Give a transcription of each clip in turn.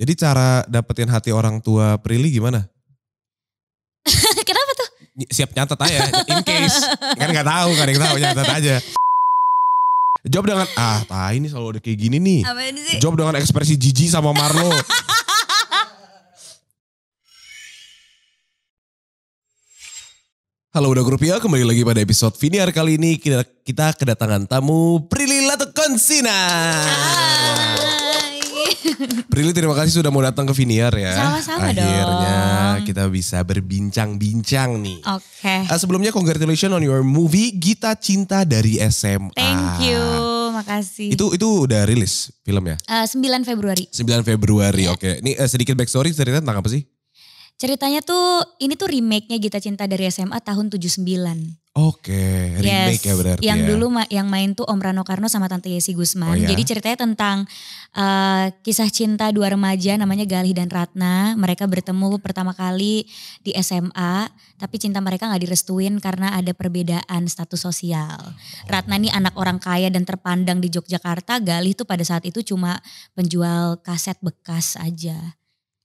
Jadi cara dapetin hati orang tua Prilly gimana? Kenapa tuh? Siap nyatet aja, in case. kan nggak tahu, kan yang tahu nyatet aja. Jawab dengan ah, tai ini selalu ada kayak gini nih. Apa ini sih? Jawab dengan ekspresi Gigi sama Marlo. Halo udah grup ya, kembali lagi pada episode Viniar kali ini kita, kita kedatangan tamu Prilly Latukonsina. Ah. Prilly terima kasih sudah mau datang ke Viniar ya. Sama-sama dong. Akhirnya kita bisa berbincang-bincang nih. Oke. Okay. Uh, eh, sebelumnya congratulations on your movie Gita Cinta dari SMA. Thank you. Makasih. Itu itu udah rilis filmnya? Uh, eh, 9 Februari. 9 Februari. Yeah. Oke. Okay. Ini uh, sedikit backstory cerita tentang apa sih? Ceritanya tuh ini tuh remake-nya Gita Cinta dari SMA tahun 79. Oke, okay, remake ya yes, ya berarti. Yang ya. dulu ma yang main tuh Om Rano Karno sama Tante Yesi Gusman. Oh, iya? Jadi ceritanya tentang uh, kisah cinta dua remaja namanya Galih dan Ratna. Mereka bertemu pertama kali di SMA, tapi cinta mereka nggak direstuin karena ada perbedaan status sosial. Oh. Ratna ini anak orang kaya dan terpandang di Yogyakarta. Galih tuh pada saat itu cuma penjual kaset bekas aja.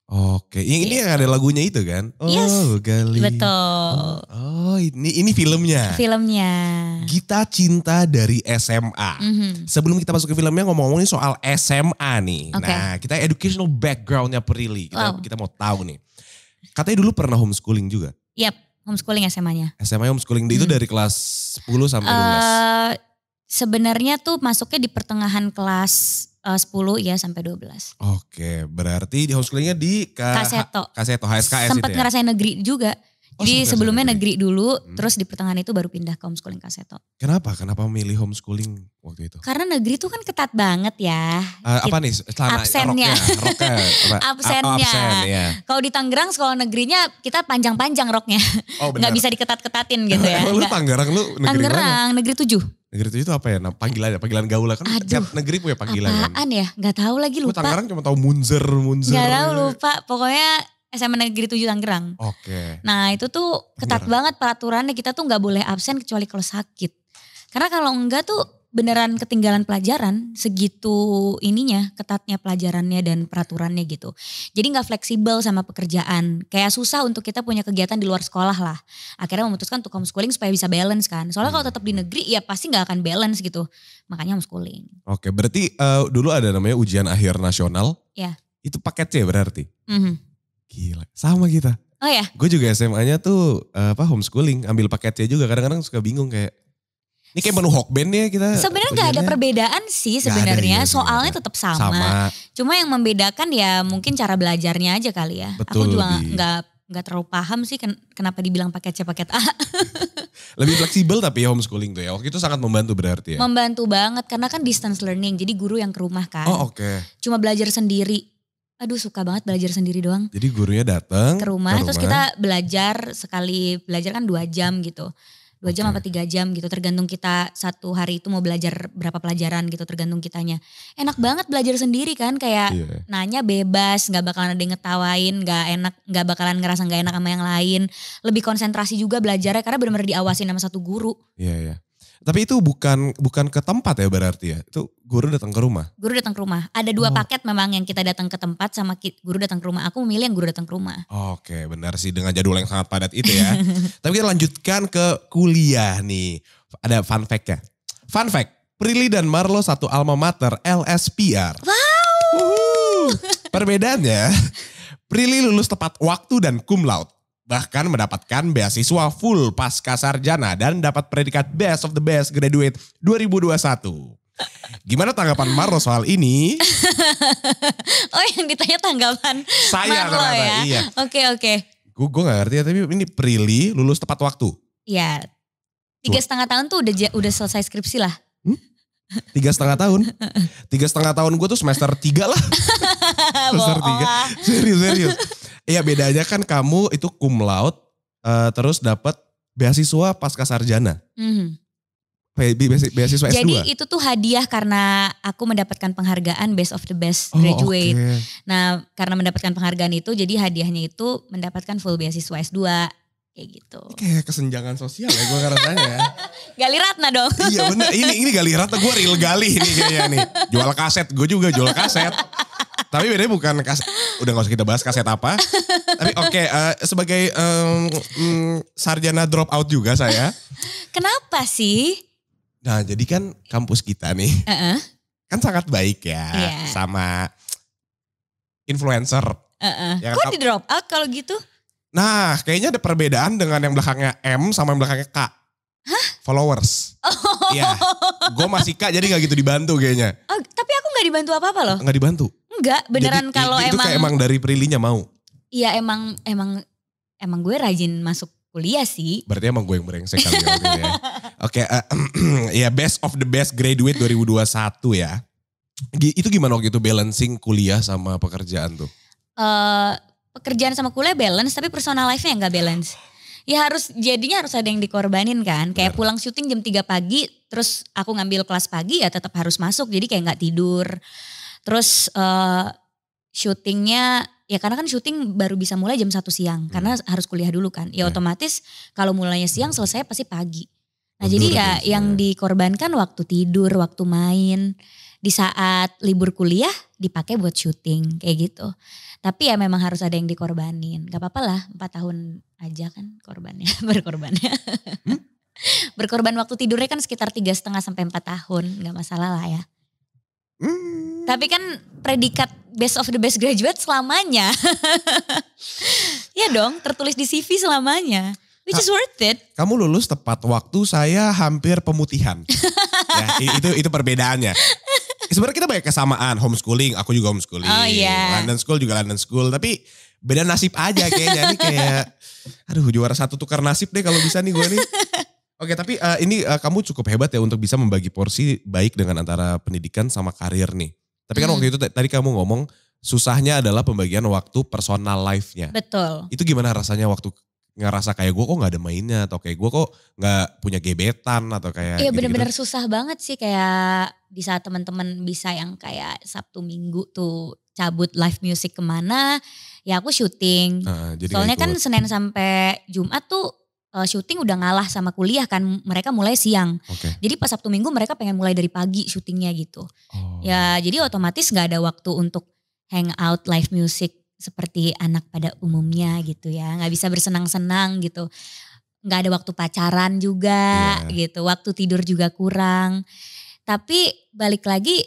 Oke, yang ini iya. yang ada lagunya itu kan? Oh, yes, oh, Gali. Betul. Oh, oh, ini ini filmnya. Filmnya. Gita Cinta dari SMA. Mm -hmm. Sebelum kita masuk ke filmnya ngomong-ngomongin soal SMA nih. Okay. Nah, kita educational backgroundnya Prilly. Kita, wow. kita mau tahu nih. Katanya dulu pernah homeschooling juga. Yap, homeschooling SMA-nya. SMA homeschooling -hmm. itu mhm. dari kelas 10 sampai 12. Uh, eh, Sebenarnya tuh masuknya di pertengahan kelas uh, 10 ya sampai 12. Oke, berarti di homeschoolingnya di K Kaseto. Kaseto HSKS gitu ya? Sempet ya? ngerasain negeri juga. Oh, Jadi sebelumnya negeri, negeri dulu, hmm. terus di pertengahan itu baru pindah ke homeschooling Kaseto. Kenapa? Kenapa memilih homeschooling waktu itu? Karena negeri itu kan ketat banget ya. Uh, apa nih? Celana, ya, absennya. Roknya, roknya, absennya. Oh, absen, ya. Kalau di Tangerang sekolah negerinya kita panjang-panjang roknya. Oh, benar. Gak bisa diketat-ketatin gitu ya. lu Tangerang lu negeri Tangerang, negeri tujuh. Negeri tujuh itu apa ya? Nah, panggilan ya, panggilan gaul lah kan. Aduh, negeri punya panggilan. Kan? Apaan ya? Gak tau lagi lupa. Gue Tangerang cuma tahu Munzer, Munzer. Gak tahu lupa. Pokoknya SMA Negeri 7 Tangerang. Oke. Okay. Nah itu tuh ketat Biar. banget peraturannya kita tuh gak boleh absen kecuali kalau sakit. Karena kalau enggak tuh beneran ketinggalan pelajaran segitu ininya ketatnya pelajarannya dan peraturannya gitu. Jadi nggak fleksibel sama pekerjaan. Kayak susah untuk kita punya kegiatan di luar sekolah lah. Akhirnya memutuskan untuk homeschooling supaya bisa balance kan. Soalnya kalau tetap di hmm. negeri ya pasti nggak akan balance gitu. Makanya homeschooling. Oke, berarti uh, dulu ada namanya ujian akhir nasional. Ya. Itu paket C berarti. Mm -hmm. Gila, sama kita. Oh ya. Gue juga SMA-nya tuh uh, apa homeschooling, ambil paket C juga. Kadang-kadang suka bingung kayak ini kayak menu band ya kita. Sebenarnya nggak ada perbedaan sih sebenarnya, ya, soalnya iya. tetap sama. sama. Cuma yang membedakan ya mungkin cara belajarnya aja kali ya. Betul, Aku juga nggak nggak terlalu paham sih ken kenapa dibilang paket C paket A. lebih fleksibel tapi ya homeschooling tuh ya. Waktu itu sangat membantu berarti ya. Membantu banget karena kan distance learning, jadi guru yang ke rumah kan. Oh, oke. Okay. Cuma belajar sendiri. Aduh suka banget belajar sendiri doang. Jadi gurunya datang ke, ke rumah, terus kita belajar sekali belajar kan dua jam gitu dua jam okay. apa tiga jam gitu tergantung kita satu hari itu mau belajar berapa pelajaran gitu tergantung kitanya enak banget belajar sendiri kan kayak yeah. nanya bebas nggak bakalan ada yang ngetawain nggak enak nggak bakalan ngerasa nggak enak sama yang lain lebih konsentrasi juga belajarnya karena benar-benar diawasin sama satu guru iya yeah, yeah. Tapi itu bukan bukan ke tempat ya berarti ya? Itu guru datang ke rumah? Guru datang ke rumah. Ada dua oh. paket memang yang kita datang ke tempat sama guru datang ke rumah. Aku memilih yang guru datang ke rumah. Oke benar sih dengan jadwal yang sangat padat itu ya. Tapi kita lanjutkan ke kuliah nih. Ada fun fact ya. Fun fact, Prilly dan Marlo satu alma mater LSPR. Wow! Uhuh. Perbedaannya, Prilly lulus tepat waktu dan cum laude bahkan mendapatkan beasiswa full pasca sarjana dan dapat predikat best of the best graduate 2021. Gimana tanggapan Marlo soal ini? oh yang ditanya tanggapan Saya Marlo ternyata, ya? Iya. Oke oke. Gue gue gak ngerti ya tapi ini Prilly lulus tepat waktu. Iya. Tiga setengah tahun tuh udah udah selesai skripsi lah. Hmm? Tiga setengah tahun? Tiga setengah tahun gue tuh semester tiga lah. semester tiga. Serius serius. Iya bedanya kan kamu itu cum laude uh, terus dapat beasiswa pasca sarjana. Mm -hmm. beasiswa S2. Jadi itu tuh hadiah karena aku mendapatkan penghargaan best of the best oh, graduate. Okay. Nah, karena mendapatkan penghargaan itu jadi hadiahnya itu mendapatkan full beasiswa S2 kayak gitu. Ini kayak kesenjangan sosial ya gue ngerasa ya. Gali Ratna dong. iya bener, ini, ini Gali Ratna gue real Gali ini kayaknya nih. Jual kaset, gue juga jual kaset. Tapi beda bukan kaset, udah gak usah kita bahas kaset apa. Tapi oke, okay, uh, eh, sebagai um, um, sarjana drop out juga saya. Kenapa sih? Nah, jadi kan kampus kita nih, uh-uh. kan sangat baik ya yeah. sama influencer. Uh-uh. Kok di drop out kalau gitu? Nah, kayaknya ada perbedaan dengan yang belakangnya M sama yang belakangnya K. Hah? Followers. Oh. Iya. Gue masih K jadi gak gitu dibantu kayaknya. Oh, tapi aku gak dibantu apa-apa loh. Gak dibantu. Enggak, beneran Jadi, kalau itu emang kayak emang dari prilinya mau. Iya, emang emang emang gue rajin masuk kuliah sih. Berarti emang gue yang brengsek kali ya. ya. Oke, okay, uh, eh, ya best of the best graduate 2021 ya. Itu gimana waktu itu balancing kuliah sama pekerjaan tuh? Uh, pekerjaan sama kuliah balance tapi personal life-nya nggak balance. Ya harus jadinya harus ada yang dikorbanin kan. Kayak Benar. pulang syuting jam 3 pagi terus aku ngambil kelas pagi ya tetap harus masuk jadi kayak nggak tidur Terus uh, syutingnya ya karena kan syuting baru bisa mulai jam satu siang hmm. karena harus kuliah dulu kan. Ya, yeah. otomatis kalau mulainya siang selesai pasti pagi. Nah, Mundur jadi ya yang ya. dikorbankan waktu tidur, waktu main di saat libur kuliah dipakai buat syuting kayak gitu. Tapi ya memang harus ada yang dikorbanin. Gak apa-apa lah, empat tahun aja kan korbannya, berkorbannya. Hmm? Berkorban waktu tidurnya kan sekitar tiga setengah sampai empat tahun, nggak masalah lah ya. Hmm, tapi kan predikat best of the best graduate selamanya. ya dong, tertulis di CV selamanya. Which is ah. worth it. Kamu lulus tepat waktu, saya hampir pemutihan. ya, itu itu perbedaannya. Sebenarnya kita banyak kesamaan, homeschooling, aku juga homeschooling. Oh Yeah. London School juga London School, tapi beda nasib aja kayaknya. Ini kayak, aduh juara satu tukar nasib deh kalau bisa nih gue nih. Oke, tapi uh, ini uh, kamu cukup hebat ya untuk bisa membagi porsi baik dengan antara pendidikan sama karir nih. Tapi kan hmm. waktu itu tadi kamu ngomong susahnya adalah pembagian waktu personal life-nya. Betul. Itu gimana rasanya waktu ngerasa kayak gue kok nggak ada mainnya atau kayak gue kok nggak punya gebetan atau kayak iya bener-bener susah banget sih kayak di saat teman-teman bisa yang kayak sabtu minggu tuh cabut live music kemana ya aku syuting nah, soalnya kan senin sampai jumat tuh uh, syuting udah ngalah sama kuliah kan mereka mulai siang. Okay. Jadi pas Sabtu Minggu mereka pengen mulai dari pagi syutingnya gitu. Oh. Ya jadi otomatis nggak ada waktu untuk hang out live music seperti anak pada umumnya gitu ya. Nggak bisa bersenang-senang gitu. Nggak ada waktu pacaran juga yeah. gitu. Waktu tidur juga kurang. Tapi balik lagi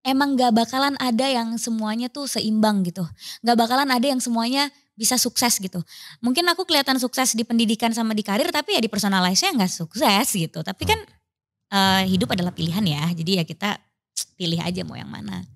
emang gak bakalan ada yang semuanya tuh seimbang gitu. Gak bakalan ada yang semuanya bisa sukses gitu. Mungkin aku kelihatan sukses di pendidikan sama di karir tapi ya di personal life saya nggak sukses gitu. Tapi kan uh, hidup adalah pilihan ya. Jadi ya kita pilih aja mau yang mana.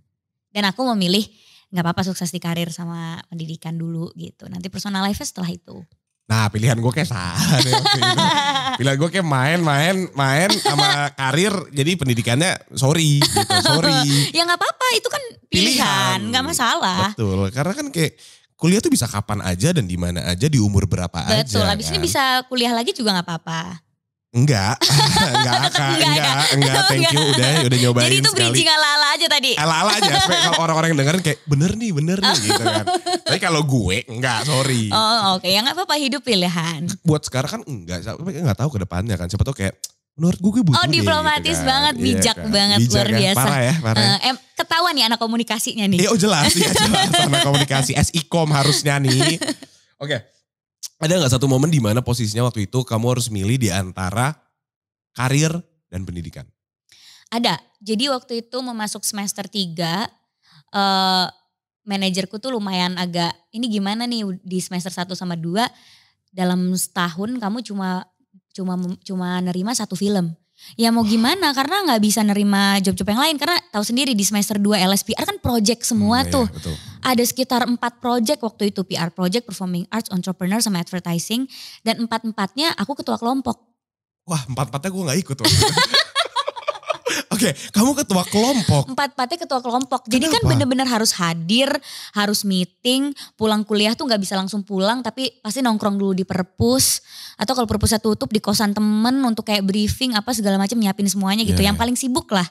Dan aku memilih nggak apa-apa sukses di karir sama pendidikan dulu gitu. Nanti personal life setelah itu. Nah pilihan gue kayak salah Pilihan gue kayak main-main main sama karir jadi pendidikannya sorry gitu sorry. ya nggak apa-apa itu kan pilihan nggak masalah. Betul karena kan kayak kuliah tuh bisa kapan aja dan di mana aja di umur berapa Betul, aja. Betul. Habis kan? ini bisa kuliah lagi juga nggak apa-apa. Enggak, enggak akan, enggak, enggak, thank you udah, udah nyobain Jadi itu bridging ala-ala aja tadi? Ala-ala aja, kalau orang-orang yang dengerin kayak bener nih, bener nih gitu kan. Tapi kalau gue enggak, sorry. Oh oke, okay. ya apa-apa hidup pilihan. Buat sekarang kan enggak, enggak tahu ke depannya kan, siapa tau kayak Menurut gue gue butuh Oh gitu diplomatis gitu kan. banget, iya bijak iya kan. banget, bijak luar kan? biasa. Parah ya, parah. Uh, ketahuan nih ya anak komunikasinya nih. Eh, oh jelas, ya jelas anak komunikasi, SIKOM harusnya nih. Oke, okay. ada nggak satu momen di mana posisinya waktu itu kamu harus milih di antara karir dan pendidikan? Ada, jadi waktu itu mau masuk semester 3, uh, eh, manajerku tuh lumayan agak, ini gimana nih di semester 1 sama 2, dalam setahun kamu cuma cuma cuma nerima satu film. Ya mau gimana karena nggak bisa nerima job-job yang lain karena tahu sendiri di semester 2 LSPR kan project semua hmm, iya, tuh. Iya, Ada sekitar empat project waktu itu PR project, performing arts, entrepreneur sama advertising dan empat-empatnya aku ketua kelompok. Wah empat-empatnya gue gak ikut Oke, okay. kamu ketua kelompok. Empat empatnya ketua kelompok. Jadi kan bener-bener harus hadir, harus meeting, pulang kuliah tuh nggak bisa langsung pulang, tapi pasti nongkrong dulu di perpus atau kalau perpusnya tutup di kosan temen untuk kayak briefing apa segala macam nyiapin semuanya gitu. Yeah. Yang iya. paling sibuk lah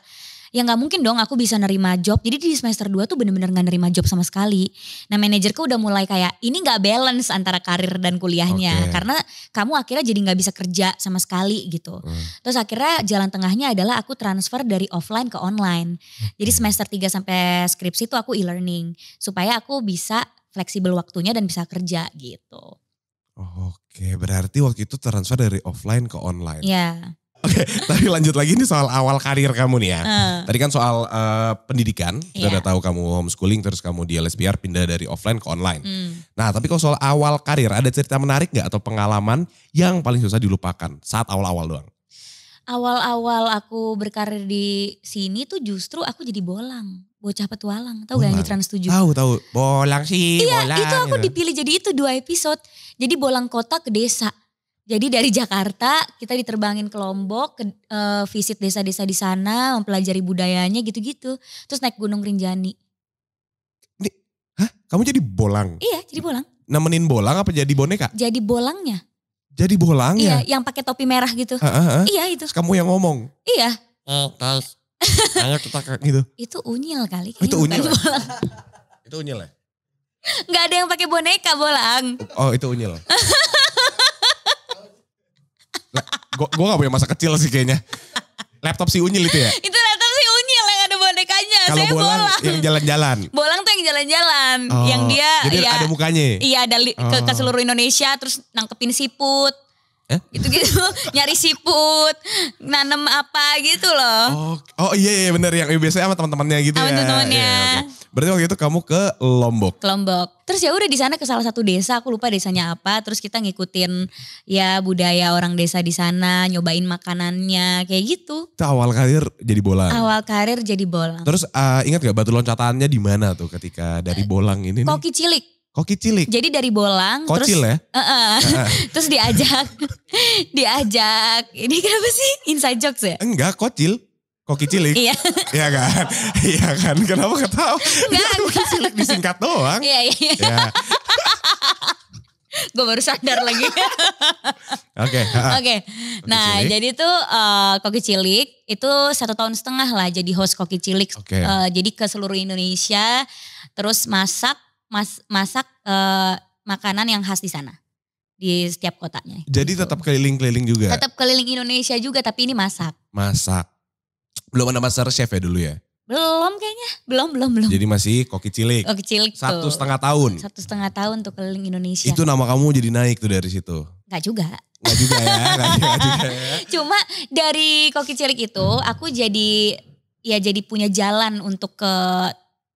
ya nggak mungkin dong aku bisa nerima job. Jadi di semester 2 tuh bener-bener nggak nerima job sama sekali. Nah manajerku udah mulai kayak ini nggak balance antara karir dan kuliahnya okay. karena kamu akhirnya jadi nggak bisa kerja sama sekali gitu. Hmm. Terus akhirnya jalan tengahnya adalah aku transfer dari offline ke online. Jadi semester 3 sampai skripsi tuh aku e-learning supaya aku bisa fleksibel waktunya dan bisa kerja gitu. Oke, berarti waktu itu transfer dari offline ke online. Iya. Oke, okay, tapi lanjut lagi ini soal awal karir kamu nih ya. Uh. Tadi kan soal uh, pendidikan, yeah. udah tahu kamu homeschooling terus kamu di LSPR pindah dari offline ke online. Mm. Nah, tapi kalau soal awal karir ada cerita menarik nggak atau pengalaman yang paling susah dilupakan saat awal-awal doang? Awal-awal aku berkarir di sini tuh justru aku jadi bolang bocah petualang tahu gak yang di Trans 7? Tahu tahu. Bolang sih, iya, bolang. itu aku gitu. dipilih jadi itu dua episode. Jadi bolang kota ke desa. Jadi dari Jakarta kita diterbangin ke Lombok, ke, uh, visit desa-desa di sana, mempelajari budayanya gitu-gitu. Terus naik Gunung Rinjani. Ini, hah? Kamu jadi bolang? Iya, jadi bolang. Nemenin bolang apa jadi boneka? Jadi bolangnya. Jadi bolangnya? Iya, ya? yang pakai topi merah gitu. Ha, ha, ha. Iya itu. Terus kamu yang ngomong? Iya. Eh guys, ayo kita gitu. Itu unyil kali. Oh, itu unyil. Ya? itu unyil ya? Gak ada yang pakai boneka bolang. Oh itu unyil. gue gue gak punya masa kecil sih kayaknya. Laptop si Unyil itu ya? itu laptop si Unyil yang ada bonekanya. Kalau bolang, bolang yang jalan-jalan. Bolang tuh yang jalan-jalan. Oh, yang dia jadi ya, ada mukanya. Ya? Iya ada oh. ke, ke oh. seluruh Indonesia terus nangkepin siput gitu-gitu eh? nyari siput nanem apa gitu loh oh, oh iya iya bener yang biasanya sama teman-temannya gitu sama ya teman-temannya iya, okay. Iya, berarti waktu itu kamu ke Lombok Ke Lombok terus ya udah di sana ke salah satu desa aku lupa desanya apa terus kita ngikutin ya budaya orang desa di sana nyobain makanannya kayak gitu itu awal karir jadi bolang awal karir jadi bolang terus uh, ingat gak batu loncatannya di mana tuh ketika dari eh, bolang ini koki nih? cilik Koki cilik. Jadi dari bolang Kocil terus ya? Uh -uh, terus diajak diajak ini kenapa sih inside jokes ya? Enggak, kocil. Koki cilik. Iya. Iya kan? Iya kan? Kenapa ketawa? Enggak, enggak. Koki cilik disingkat doang. Iya, iya. iya. Gue baru sadar lagi. Oke. Oke. Okay, uh uh, okay. Nah, cilik. jadi tuh uh, Koki Cilik itu satu tahun setengah lah jadi host Koki Cilik. Okay. Uh, eh, jadi ke seluruh Indonesia terus masak mas masak uh, makanan yang khas di sana di setiap kotanya. Jadi tetap keliling-keliling juga. Tetap keliling Indonesia juga tapi ini masak. Masak. Belum ada master chef ya dulu ya? Belum kayaknya, belum belum belum. Jadi masih koki cilik. Koki cilik Satu tuh. setengah tahun. Satu setengah tahun tuh keliling Indonesia. Itu nama kamu jadi naik tuh dari situ? Gak juga. Gak juga ya, gak, juga ya. Cuma dari koki cilik itu aku jadi ya jadi punya jalan untuk ke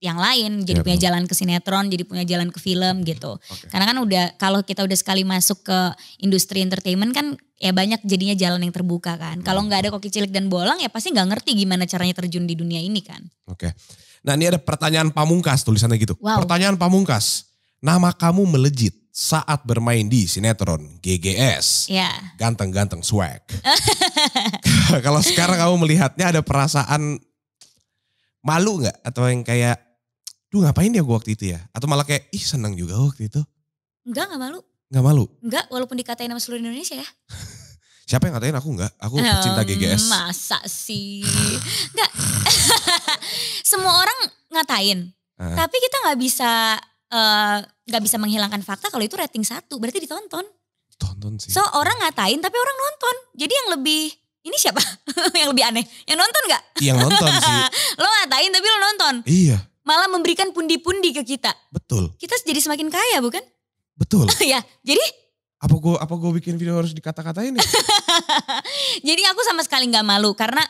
yang lain jadi iya, punya jalan ke sinetron jadi punya jalan ke film gitu okay. karena kan udah kalau kita udah sekali masuk ke industri entertainment kan ya banyak jadinya jalan yang terbuka kan kalau hmm. nggak ada koki cilik dan bolang ya pasti nggak ngerti gimana caranya terjun di dunia ini kan oke okay. nah ini ada pertanyaan pamungkas tulisannya gitu wow. pertanyaan pamungkas nama kamu melejit saat bermain di sinetron GGS. Iya. Ganteng-ganteng swag. Kalau sekarang kamu melihatnya ada perasaan malu nggak atau yang kayak duh ngapain dia gue waktu itu ya? Atau malah kayak, ih seneng juga waktu itu. Enggak, gak malu. Gak malu? Enggak, walaupun dikatain sama seluruh Indonesia ya. Siapa yang ngatain aku enggak? Aku um, pecinta hmm, GGS. Masa sih? enggak. Semua orang ngatain. Uh. Tapi kita gak bisa eh, nggak uh, bisa menghilangkan fakta kalau itu rating satu berarti ditonton. Tonton sih. So orang ngatain tapi orang nonton. Jadi yang lebih ini siapa yang lebih aneh? Yang nonton nggak? Yang nonton sih. lo ngatain tapi lo nonton. Iya malah memberikan pundi-pundi ke kita. Betul. Kita jadi semakin kaya bukan? Betul. ya, jadi apa gue apa gua bikin video harus dikata-katain ya? jadi aku sama sekali gak malu karena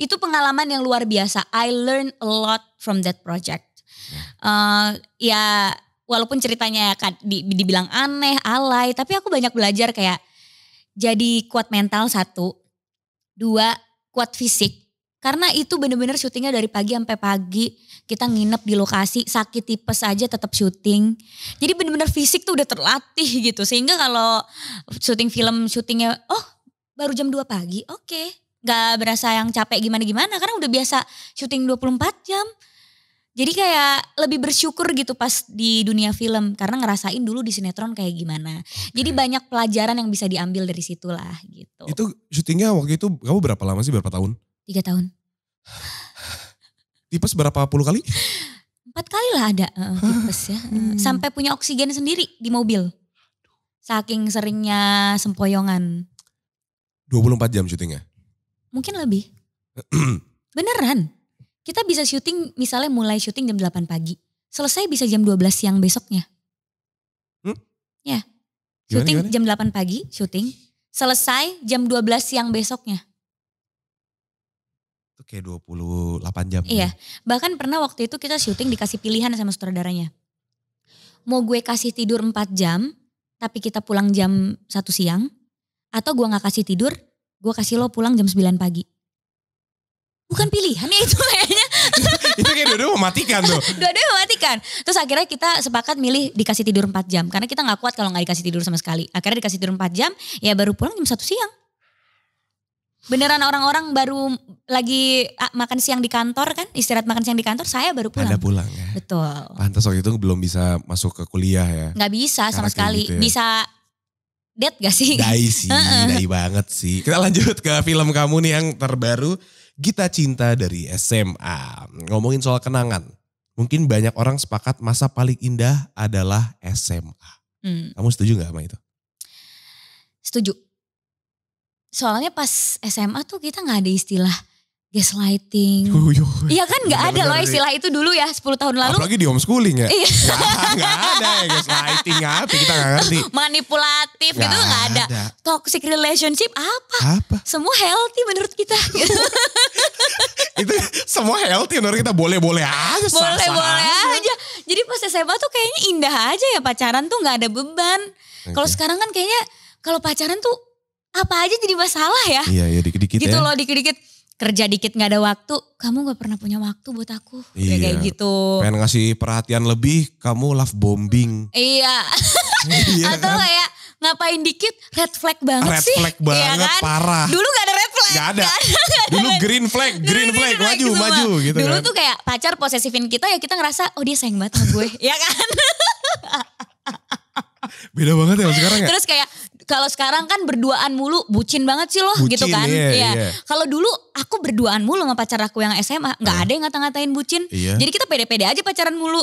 itu pengalaman yang luar biasa. I learn a lot from that project. Uh, ya walaupun ceritanya kan dibilang aneh, alay, tapi aku banyak belajar kayak jadi kuat mental satu, dua kuat fisik, karena itu bener-bener syutingnya dari pagi sampai pagi. Kita nginep di lokasi, sakit tipes aja tetap syuting. Jadi bener-bener fisik tuh udah terlatih gitu. Sehingga kalau syuting film syutingnya, oh baru jam 2 pagi, oke. Okay. Gak berasa yang capek gimana-gimana karena udah biasa syuting 24 jam. Jadi kayak lebih bersyukur gitu pas di dunia film karena ngerasain dulu di sinetron kayak gimana. Jadi banyak pelajaran yang bisa diambil dari situlah gitu. Itu syutingnya waktu itu kamu berapa lama sih berapa tahun? Tiga tahun. Tipes berapa puluh kali? Empat kali lah ada uh, tipes ya. hmm. Eh, sampai punya oksigen sendiri di mobil. Saking seringnya sempoyongan. 24 jam syutingnya? Mungkin lebih. Beneran. Kita bisa syuting misalnya mulai syuting jam 8 pagi. Selesai bisa jam 12 siang besoknya. Hmm? Ya. syuting jam 8 pagi, syuting. Selesai jam 12 siang besoknya. Itu kayak 28 jam. Iya. Nih. Bahkan pernah waktu itu kita syuting dikasih pilihan sama sutradaranya. Mau gue kasih tidur 4 jam, tapi kita pulang jam 1 siang. Atau gue gak kasih tidur, gue kasih lo pulang jam 9 pagi. Bukan pilihan ya itu kayaknya. itu kayak dua-dua mematikan tuh. dua-dua mematikan. Terus akhirnya kita sepakat milih dikasih tidur 4 jam. Karena kita gak kuat kalau gak dikasih tidur sama sekali. Akhirnya dikasih tidur 4 jam, ya baru pulang jam 1 siang beneran orang-orang baru lagi ah, makan siang di kantor kan istirahat makan siang di kantor saya baru pulang. Anda pulang ya. Betul. Pantas waktu itu belum bisa masuk ke kuliah ya. Gak bisa sama sekali. Gitu ya. Bisa dead gak sih? Dai sih, dai banget sih. Kita lanjut ke film kamu nih yang terbaru Gita Cinta dari SMA. Ngomongin soal kenangan. Mungkin banyak orang sepakat masa paling indah adalah SMA. Hmm. Kamu setuju gak sama itu? Setuju soalnya pas SMA tuh kita nggak ada istilah gaslighting. Iya kan nggak ada loh iya. istilah itu dulu ya 10 tahun lalu. Apalagi di homeschooling ya. Iya. Gak, ada ya gaslighting apa kita gak ngerti. Manipulatif gitu nggak ada. Toxic relationship apa? Semua healthy menurut kita. itu semua healthy menurut kita boleh-boleh aja. Boleh-boleh aja. Jadi pas SMA tuh kayaknya indah aja ya pacaran tuh gak ada beban. Kalau sekarang kan kayaknya kalau pacaran tuh apa aja jadi masalah ya. Iya, iya dikit-dikit gitu ya. loh, dikit-dikit. Kerja dikit gak ada waktu, kamu gak pernah punya waktu buat aku. Ya, iya. Kayak, gitu. Pengen ngasih perhatian lebih, kamu love bombing. Iya. iya Atau kan? kayak ngapain dikit red flag banget red sih. Red flag banget, iya kan? parah. Dulu gak ada red flag. Gak ada. Dulu green flag, green flag, maju, semua. maju gitu Dulu kan. tuh kayak pacar posesifin kita ya kita ngerasa, oh dia sayang banget sama gue. Iya kan? Beda banget ya sekarang ya. Terus kayak kalau sekarang kan berduaan mulu, bucin banget sih loh gitu bucin, gitu kan. Iya, iya. iya. Kalau dulu aku berduaan mulu sama pacar aku yang SMA, nggak uh. ada yang ngata-ngatain bucin. Iya. Jadi kita pede-pede aja pacaran mulu.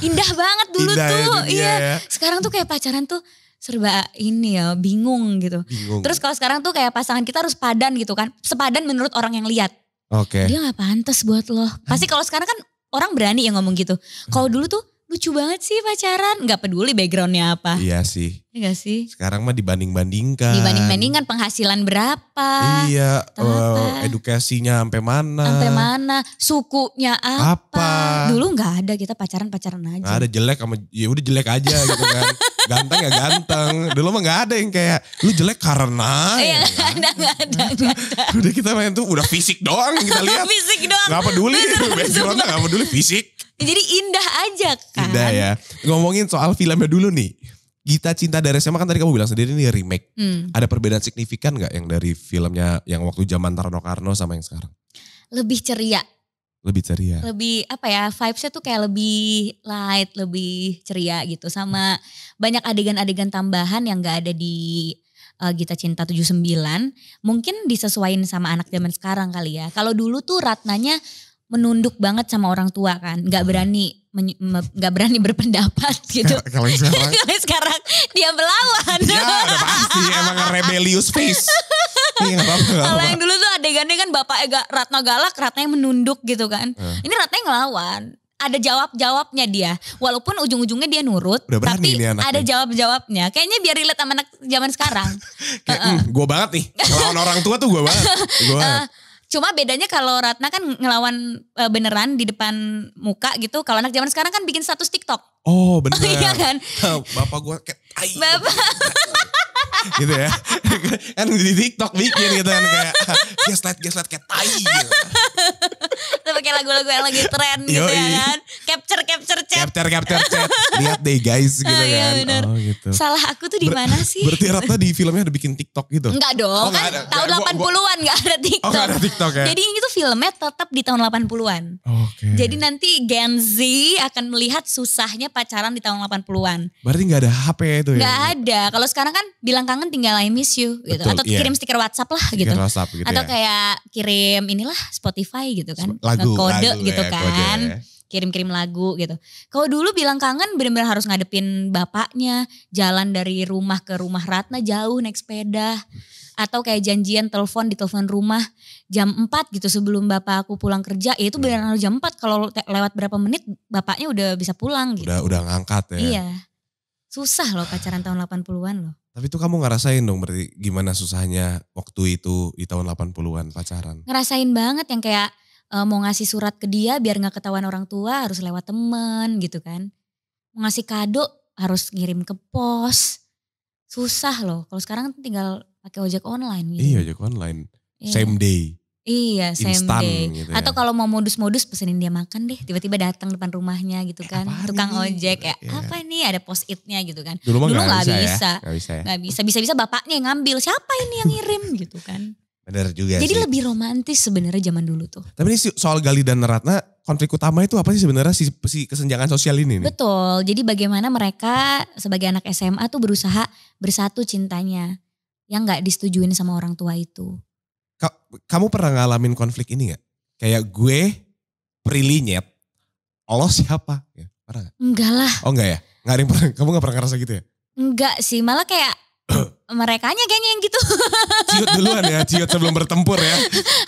Indah banget dulu Indah tuh. Ya, iya. Iya, iya. Sekarang tuh kayak pacaran tuh serba ini ya bingung gitu. Bingung. Terus kalau sekarang tuh kayak pasangan kita harus padan gitu kan. Sepadan menurut orang yang lihat. Okay. Dia nggak pantas buat loh. Pasti kalau sekarang kan orang berani yang ngomong gitu. Kalau hmm. dulu tuh lucu banget sih pacaran nggak peduli backgroundnya apa iya sih iya sih sekarang mah dibanding bandingkan dibanding bandingkan penghasilan berapa iya uh, edukasinya sampai mana sampai mana sukunya apa, apa? dulu nggak ada kita pacaran pacaran aja gak ada jelek sama ya udah jelek aja gitu kan ganteng ya ganteng dulu mah nggak ada yang kayak lu jelek karena iya, ya, kan? ada, gak ada, gak ada. udah kita main tuh udah fisik doang kita lihat fisik doang Gak peduli backgroundnya nggak peduli fisik jadi indah aja kan. Indah ya. Ngomongin soal filmnya dulu nih. Gita Cinta dari SMA kan tadi kamu bilang sendiri ini remake. Hmm. Ada perbedaan signifikan gak yang dari filmnya yang waktu zaman Tarno Karno sama yang sekarang? Lebih ceria. Lebih ceria. Lebih apa ya vibesnya tuh kayak lebih light, lebih ceria gitu. Sama banyak adegan-adegan tambahan yang gak ada di uh, Gita Cinta 79. Mungkin disesuaikan sama anak zaman sekarang kali ya. Kalau dulu tuh Ratnanya menunduk banget sama orang tua kan, nggak hmm. berani nggak berani berpendapat gitu. Kalau sekarang, sekarang dia melawan. Ya, pasti emang rebellious face. Iya, kalau yang dulu tuh adegannya kan bapak agak Ratna galak, Ratna yang menunduk gitu kan. Hmm. Ini Ratna yang ngelawan. Ada jawab-jawabnya dia. Walaupun ujung-ujungnya dia nurut. Udah tapi ada jawab-jawabnya. Kayaknya biar relate sama anak zaman sekarang. Kayak, uh hmm, -uh. gue banget nih. Kalau orang tua tuh gue banget. Eh, Cuma bedanya kalau Ratna kan ngelawan uh, beneran di depan muka gitu. Kalau anak zaman sekarang kan bikin status TikTok. Oh bener. iya kan. Bapak gua kayak. Bapak. gitu ya. kan di TikTok bikin gitu kan kayak gaslight gaslight kayak tai gitu. Itu lagu-lagu yang lagi tren gitu Yoi. ya kan. Capture capture chat. Capture capture chat. Lihat deh guys gitu oh, kan. Bener. Oh gitu. Salah aku tuh di mana Ber sih? Berarti rata di filmnya ada bikin TikTok gitu. Enggak oh, dong. Oh, kan ada. tahun 80-an enggak ada TikTok. Oh, gak ada TikTok ya. Jadi itu filmnya tetap di tahun 80-an. Oke. Okay. Jadi nanti Gen Z akan melihat susahnya pacaran di tahun 80-an. Berarti nggak ada HP itu ya? Enggak ada. Kalau sekarang kan bilang kangen tinggal I miss you you gitu Betul, atau yeah. kirim stiker WhatsApp lah stiker gitu. WhatsApp gitu atau ya. kayak kirim inilah Spotify gitu kan. Lagu, kode lagu, gitu ya, kan. Kode, ya. kirim-kirim lagu gitu. Kalau dulu bilang kangen bener-bener harus ngadepin bapaknya, jalan dari rumah ke rumah Ratna jauh naik sepeda. Atau kayak janjian telepon di telepon rumah jam 4 gitu sebelum bapak aku pulang kerja. Ya itu beneran hmm. harus jam 4 kalau lewat berapa menit bapaknya udah bisa pulang gitu. Udah, udah ngangkat ya. Iya. Susah loh pacaran tahun 80-an loh. Tapi itu kamu ngerasain dong berarti gimana susahnya waktu itu di tahun 80-an pacaran? Ngerasain banget yang kayak e, mau ngasih surat ke dia biar gak ketahuan orang tua harus lewat temen gitu kan. Mau ngasih kado harus ngirim ke pos. Susah loh. Kalau sekarang tinggal pakai ojek online gitu. Iya ojek online. Yeah. Same day. Iya, same instant, day. Gitu ya. Atau kalau mau modus-modus pesenin dia makan deh, tiba-tiba datang depan rumahnya gitu kan, tukang ini? ojek ya. Yeah. Apa ini ada post it-nya gitu kan. Dulu, Dulu gak, gak bisa, bisa. Ya? Gak bisa. Ya. Gak bisa, bisa-bisa bapaknya yang ngambil, siapa ini yang ngirim gitu kan. Bener juga Jadi sih. lebih romantis sebenarnya zaman dulu tuh. Tapi ini soal Gali dan Ratna, konflik utama itu apa sih sebenarnya si, si kesenjangan sosial ini? Nih? Betul, jadi bagaimana mereka sebagai anak SMA tuh berusaha bersatu cintanya. Yang gak disetujuin sama orang tua itu. Ka kamu pernah ngalamin konflik ini gak? Kayak gue prilinyet, Allah siapa? Ya, pernah gak? Enggak lah. Oh enggak ya? Enggak ada yang pernah, kamu gak pernah ngerasa gitu ya? Enggak sih, malah kayak mereka merekanya kayaknya yang gitu. ciut duluan ya, ciut sebelum bertempur ya.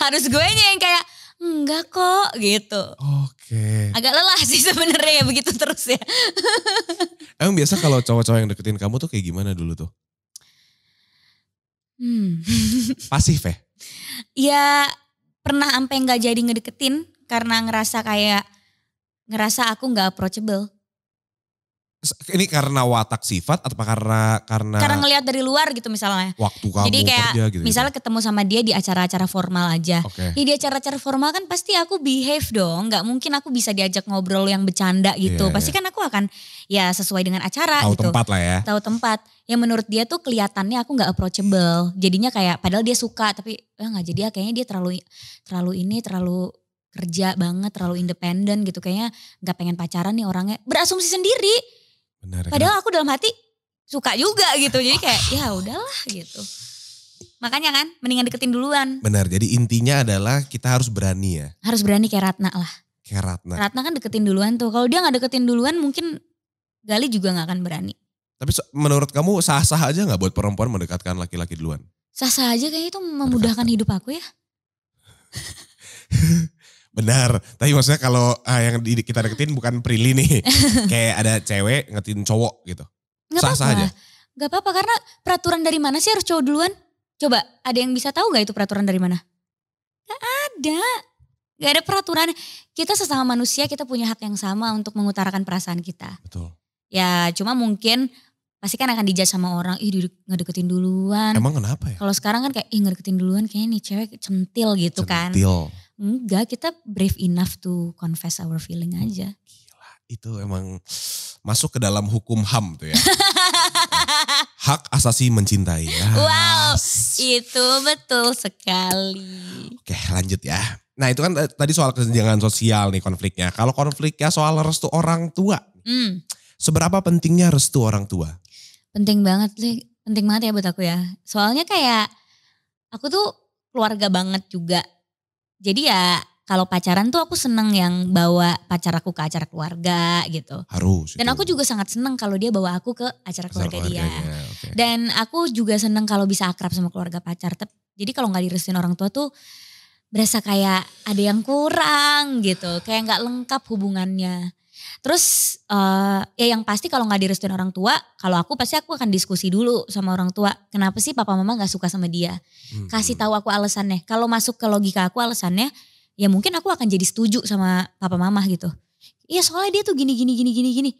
Harus gue yang kayak, enggak kok gitu. Oke. Okay. Agak lelah sih sebenarnya ya begitu terus ya. Emang biasa kalau cowok-cowok yang deketin kamu tuh kayak gimana dulu tuh? Hmm. Pasif ya? ya pernah sampai nggak jadi ngedeketin karena ngerasa kayak ngerasa aku nggak approachable ini karena watak sifat atau karena karena karena ngelihat dari luar gitu misalnya waktu kamu jadi kayak kerja, gitu, misalnya gitu. ketemu sama dia di acara-acara formal aja okay. ya di acara-acara formal kan pasti aku behave dong nggak mungkin aku bisa diajak ngobrol yang bercanda gitu yeah, iya. pasti yeah. kan aku akan ya sesuai dengan acara tahu gitu tempat lah ya tahu tempat yang menurut dia tuh kelihatannya aku nggak approachable jadinya kayak padahal dia suka tapi ya nggak jadi ya kayaknya dia terlalu terlalu ini terlalu kerja banget terlalu independen gitu kayaknya nggak pengen pacaran nih orangnya berasumsi sendiri Benar, Padahal kan? aku dalam hati suka juga gitu. Jadi kayak ya udahlah gitu. Makanya kan mendingan deketin duluan. Benar. Jadi intinya adalah kita harus berani ya. Harus berani kayak Ratna lah. Kayak Ratna. Ratna kan deketin duluan tuh. Kalau dia gak deketin duluan mungkin Gali juga gak akan berani. Tapi menurut kamu sah-sah aja gak buat perempuan mendekatkan laki-laki duluan? Sah-sah aja kayaknya itu memudahkan Mendekatkan. hidup aku ya. Benar. Tapi maksudnya kalau ah, yang di, kita deketin bukan Prilly nih. kayak ada cewek ngetin cowok gitu. Sah-sah aja. Gak apa-apa karena peraturan dari mana sih harus cowok duluan? Coba ada yang bisa tahu gak itu peraturan dari mana? Gak ada. Gak ada peraturan. Kita sesama manusia kita punya hak yang sama untuk mengutarakan perasaan kita. Betul. Ya cuma mungkin pasti kan akan dijudge sama orang, ih ngedeketin duluan. Emang kenapa ya? Kalau sekarang kan kayak, ih ngedeketin duluan kayaknya nih cewek centil gitu centil. kan. Centil Enggak, kita brave enough to confess our feeling hmm, aja. Gila, itu emang masuk ke dalam hukum HAM tuh ya. Hak asasi mencintai. ya Wow, itu betul sekali. Oke, lanjut ya. Nah itu kan tadi soal kesenjangan sosial nih konfliknya. Kalau konfliknya soal restu orang tua. Hmm. Seberapa pentingnya restu orang tua? Penting banget, nih. Penting banget ya buat aku ya. Soalnya kayak aku tuh keluarga banget juga jadi ya kalau pacaran tuh aku seneng yang bawa pacar aku ke acara keluarga gitu. Harus. Dan itu. aku juga sangat seneng kalau dia bawa aku ke acara keluarga dia. Ya, okay. Dan aku juga seneng kalau bisa akrab sama keluarga pacar. Jadi kalau nggak direstuin orang tua tuh berasa kayak ada yang kurang gitu, kayak nggak lengkap hubungannya. Terus uh, ya yang pasti kalau nggak direstuin orang tua, kalau aku pasti aku akan diskusi dulu sama orang tua. Kenapa sih papa mama nggak suka sama dia? Hmm. Kasih hmm. tahu aku alasannya. Kalau masuk ke logika aku alasannya, ya mungkin aku akan jadi setuju sama papa mama gitu. Iya soalnya dia tuh gini gini gini gini gini.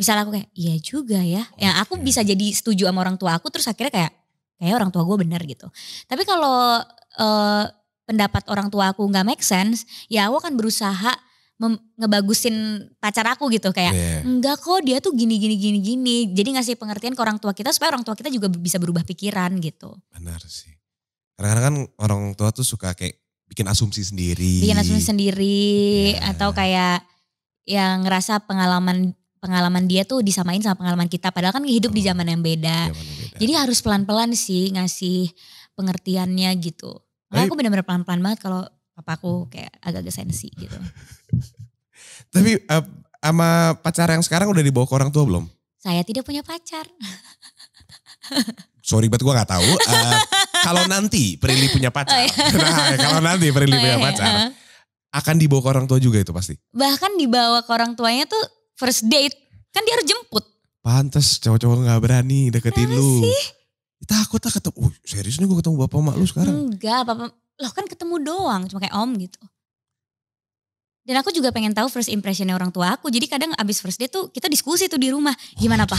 Misal aku kayak, iya juga ya. Yang Ya aku bisa jadi setuju sama orang tua aku terus akhirnya kayak, kayak orang tua gue bener gitu. Tapi kalau uh, pendapat orang tua aku nggak make sense, ya aku akan berusaha ngebagusin pacar aku gitu kayak yeah. enggak kok dia tuh gini gini gini gini jadi ngasih pengertian ke orang tua kita supaya orang tua kita juga bisa berubah pikiran gitu benar sih karena kan orang tua tuh suka kayak bikin asumsi sendiri bikin asumsi sendiri yeah. atau kayak yang ngerasa pengalaman pengalaman dia tuh disamain sama pengalaman kita padahal kan hidup oh, di zaman yang beda, beda. jadi harus pelan-pelan sih ngasih pengertiannya gitu Makanya aku benar-benar pelan-pelan banget kalau papaku kayak agak-agak sensi gitu Tapi uh, sama pacar yang sekarang udah dibawa ke orang tua belum? Saya tidak punya pacar. Sorry banget gue gak tau. Uh, eh, kalau nanti Prilly punya pacar. Oh, iya. nah, kalau nanti Prilly punya iya, iya. pacar. Akan dibawa ke orang tua juga itu pasti? Bahkan dibawa ke orang tuanya tuh first date. Kan dia harus jemput. Pantes cowok-cowok gak berani deketin Kenapa lu. sih? Takut lah ketemu. Uh, serius nih gue ketemu bapak mak lu sekarang. Enggak, bapak. Loh kan ketemu doang. Cuma kayak om gitu. Dan aku juga pengen tahu first impressionnya orang tua aku. Jadi kadang abis first date tuh kita diskusi tuh di rumah. Gimana, Pak?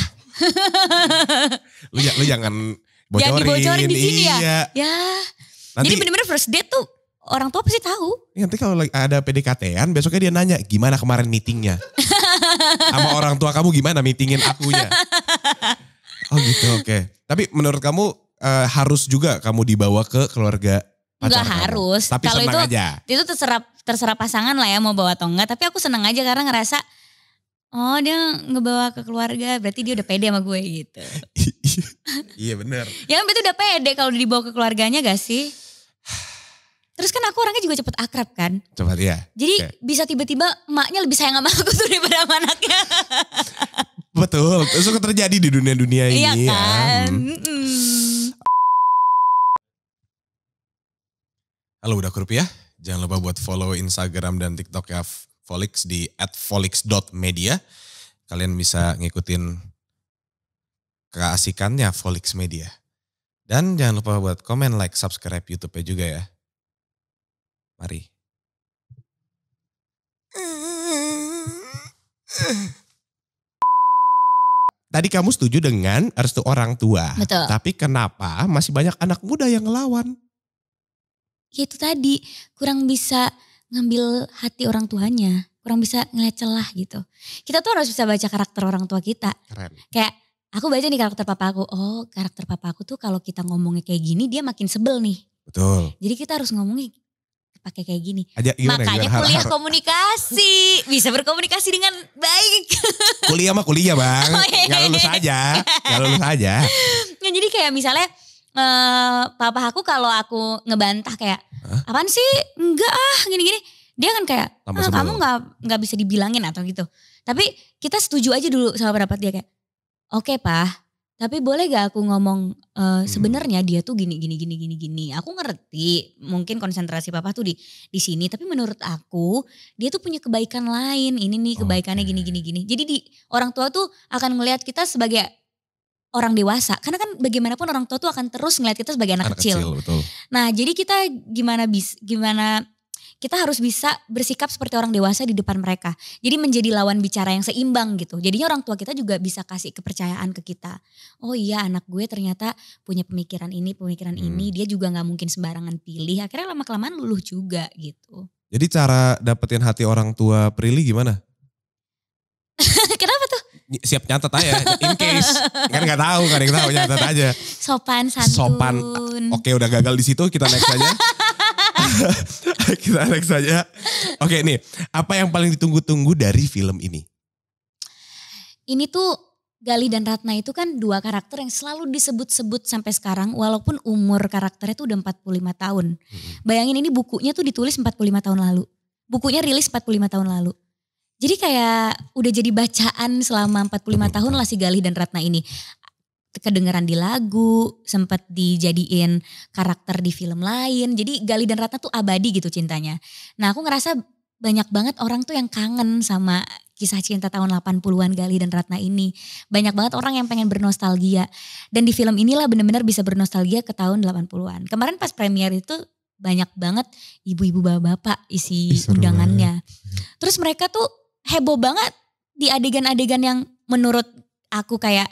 lu, ya-, lu jangan bocorin. Jangan dibocorin di sini ya? iya. ya. Ya. Nanti, Jadi bener-bener first date tuh orang tua pasti tahu. Iya, nanti kalau ada PDKT-an besoknya dia nanya gimana kemarin meetingnya. Sama orang tua kamu gimana meetingin akunya. oh gitu oke. Okay. Tapi menurut kamu uh, harus juga kamu dibawa ke keluarga Pacar Gak harus. Tapi Kalau itu aja. itu terserah terserah pasangan lah ya mau bawa atau enggak. Tapi aku seneng aja karena ngerasa oh dia ngebawa ke keluarga berarti dia udah pede sama gue gitu. iya bener. Ya kan itu udah pede kalau dibawa ke keluarganya gak sih? Terus kan aku orangnya juga cepet akrab kan. Cepet ya. Jadi okay. bisa tiba-tiba emaknya lebih sayang sama aku tuh daripada sama anaknya. Betul, itu terjadi di dunia-dunia iya ini. Iya kan. Ya. Hmm. Halo Budak Rupiah, jangan lupa buat follow Instagram dan TikTok ya Folix di folix.media. Kalian bisa ngikutin keasikannya Folix Media. Dan jangan lupa buat komen, like, subscribe YouTube-nya juga ya. Mari. Tadi kamu setuju dengan restu orang tua. Betul. Tapi kenapa masih banyak anak muda yang ngelawan? itu tadi kurang bisa ngambil hati orang tuanya, kurang bisa ngeliat celah gitu. Kita tuh harus bisa baca karakter orang tua kita. Keren. Kayak aku baca nih karakter papa aku. Oh, karakter papa aku tuh kalau kita ngomongnya kayak gini dia makin sebel nih. Betul. Jadi kita harus ngomongnya pakai kayak gini. Aja, gimana, Makanya gimana, kuliah komunikasi, bisa berkomunikasi dengan baik. Kuliah mah kuliah, Bang. Oh, iya, iya. iya. Gak lulus aja. Gak lulus aja. Nah, jadi kayak misalnya uh, papa aku kalau aku ngebantah kayak huh? apaan sih enggak ah gini-gini dia kan kayak ah, kamu nggak nggak bisa dibilangin atau gitu tapi kita setuju aja dulu sama pendapat dia kayak oke okay, pak tapi boleh gak aku ngomong uh, sebenarnya dia tuh gini gini gini gini gini aku ngerti mungkin konsentrasi papa tuh di di sini tapi menurut aku dia tuh punya kebaikan lain ini nih kebaikannya okay. gini gini gini jadi di orang tua tuh akan melihat kita sebagai orang dewasa. Karena kan bagaimanapun orang tua tuh akan terus ngeliat kita sebagai anak, anak kecil. kecil betul. Nah, jadi kita gimana bis gimana kita harus bisa bersikap seperti orang dewasa di depan mereka. Jadi menjadi lawan bicara yang seimbang gitu. Jadinya orang tua kita juga bisa kasih kepercayaan ke kita. Oh iya anak gue ternyata punya pemikiran ini, pemikiran hmm. ini. Dia juga gak mungkin sembarangan pilih. Akhirnya lama-kelamaan luluh juga gitu. Jadi cara dapetin hati orang tua Prilly gimana? siap nyatet aja in case kan nggak tahu kan yang tahu nyatet aja sopan santun sopan oke udah gagal di situ kita next aja kita next aja oke nih apa yang paling ditunggu-tunggu dari film ini ini tuh Gali dan Ratna itu kan dua karakter yang selalu disebut-sebut sampai sekarang walaupun umur karakternya tuh udah 45 tahun. Bayangin ini bukunya tuh ditulis 45 tahun lalu. Bukunya rilis 45 tahun lalu. Jadi kayak udah jadi bacaan selama 45 tahun lah si Galih dan Ratna ini. Kedengeran di lagu, sempat dijadiin karakter di film lain. Jadi Galih dan Ratna tuh abadi gitu cintanya. Nah aku ngerasa banyak banget orang tuh yang kangen sama kisah cinta tahun 80-an Gali dan Ratna ini. Banyak banget orang yang pengen bernostalgia. Dan di film inilah bener-bener bisa bernostalgia ke tahun 80-an. Kemarin pas premier itu banyak banget ibu-ibu bapak-bapak isi undangannya. Terus mereka tuh heboh banget di adegan-adegan yang menurut aku kayak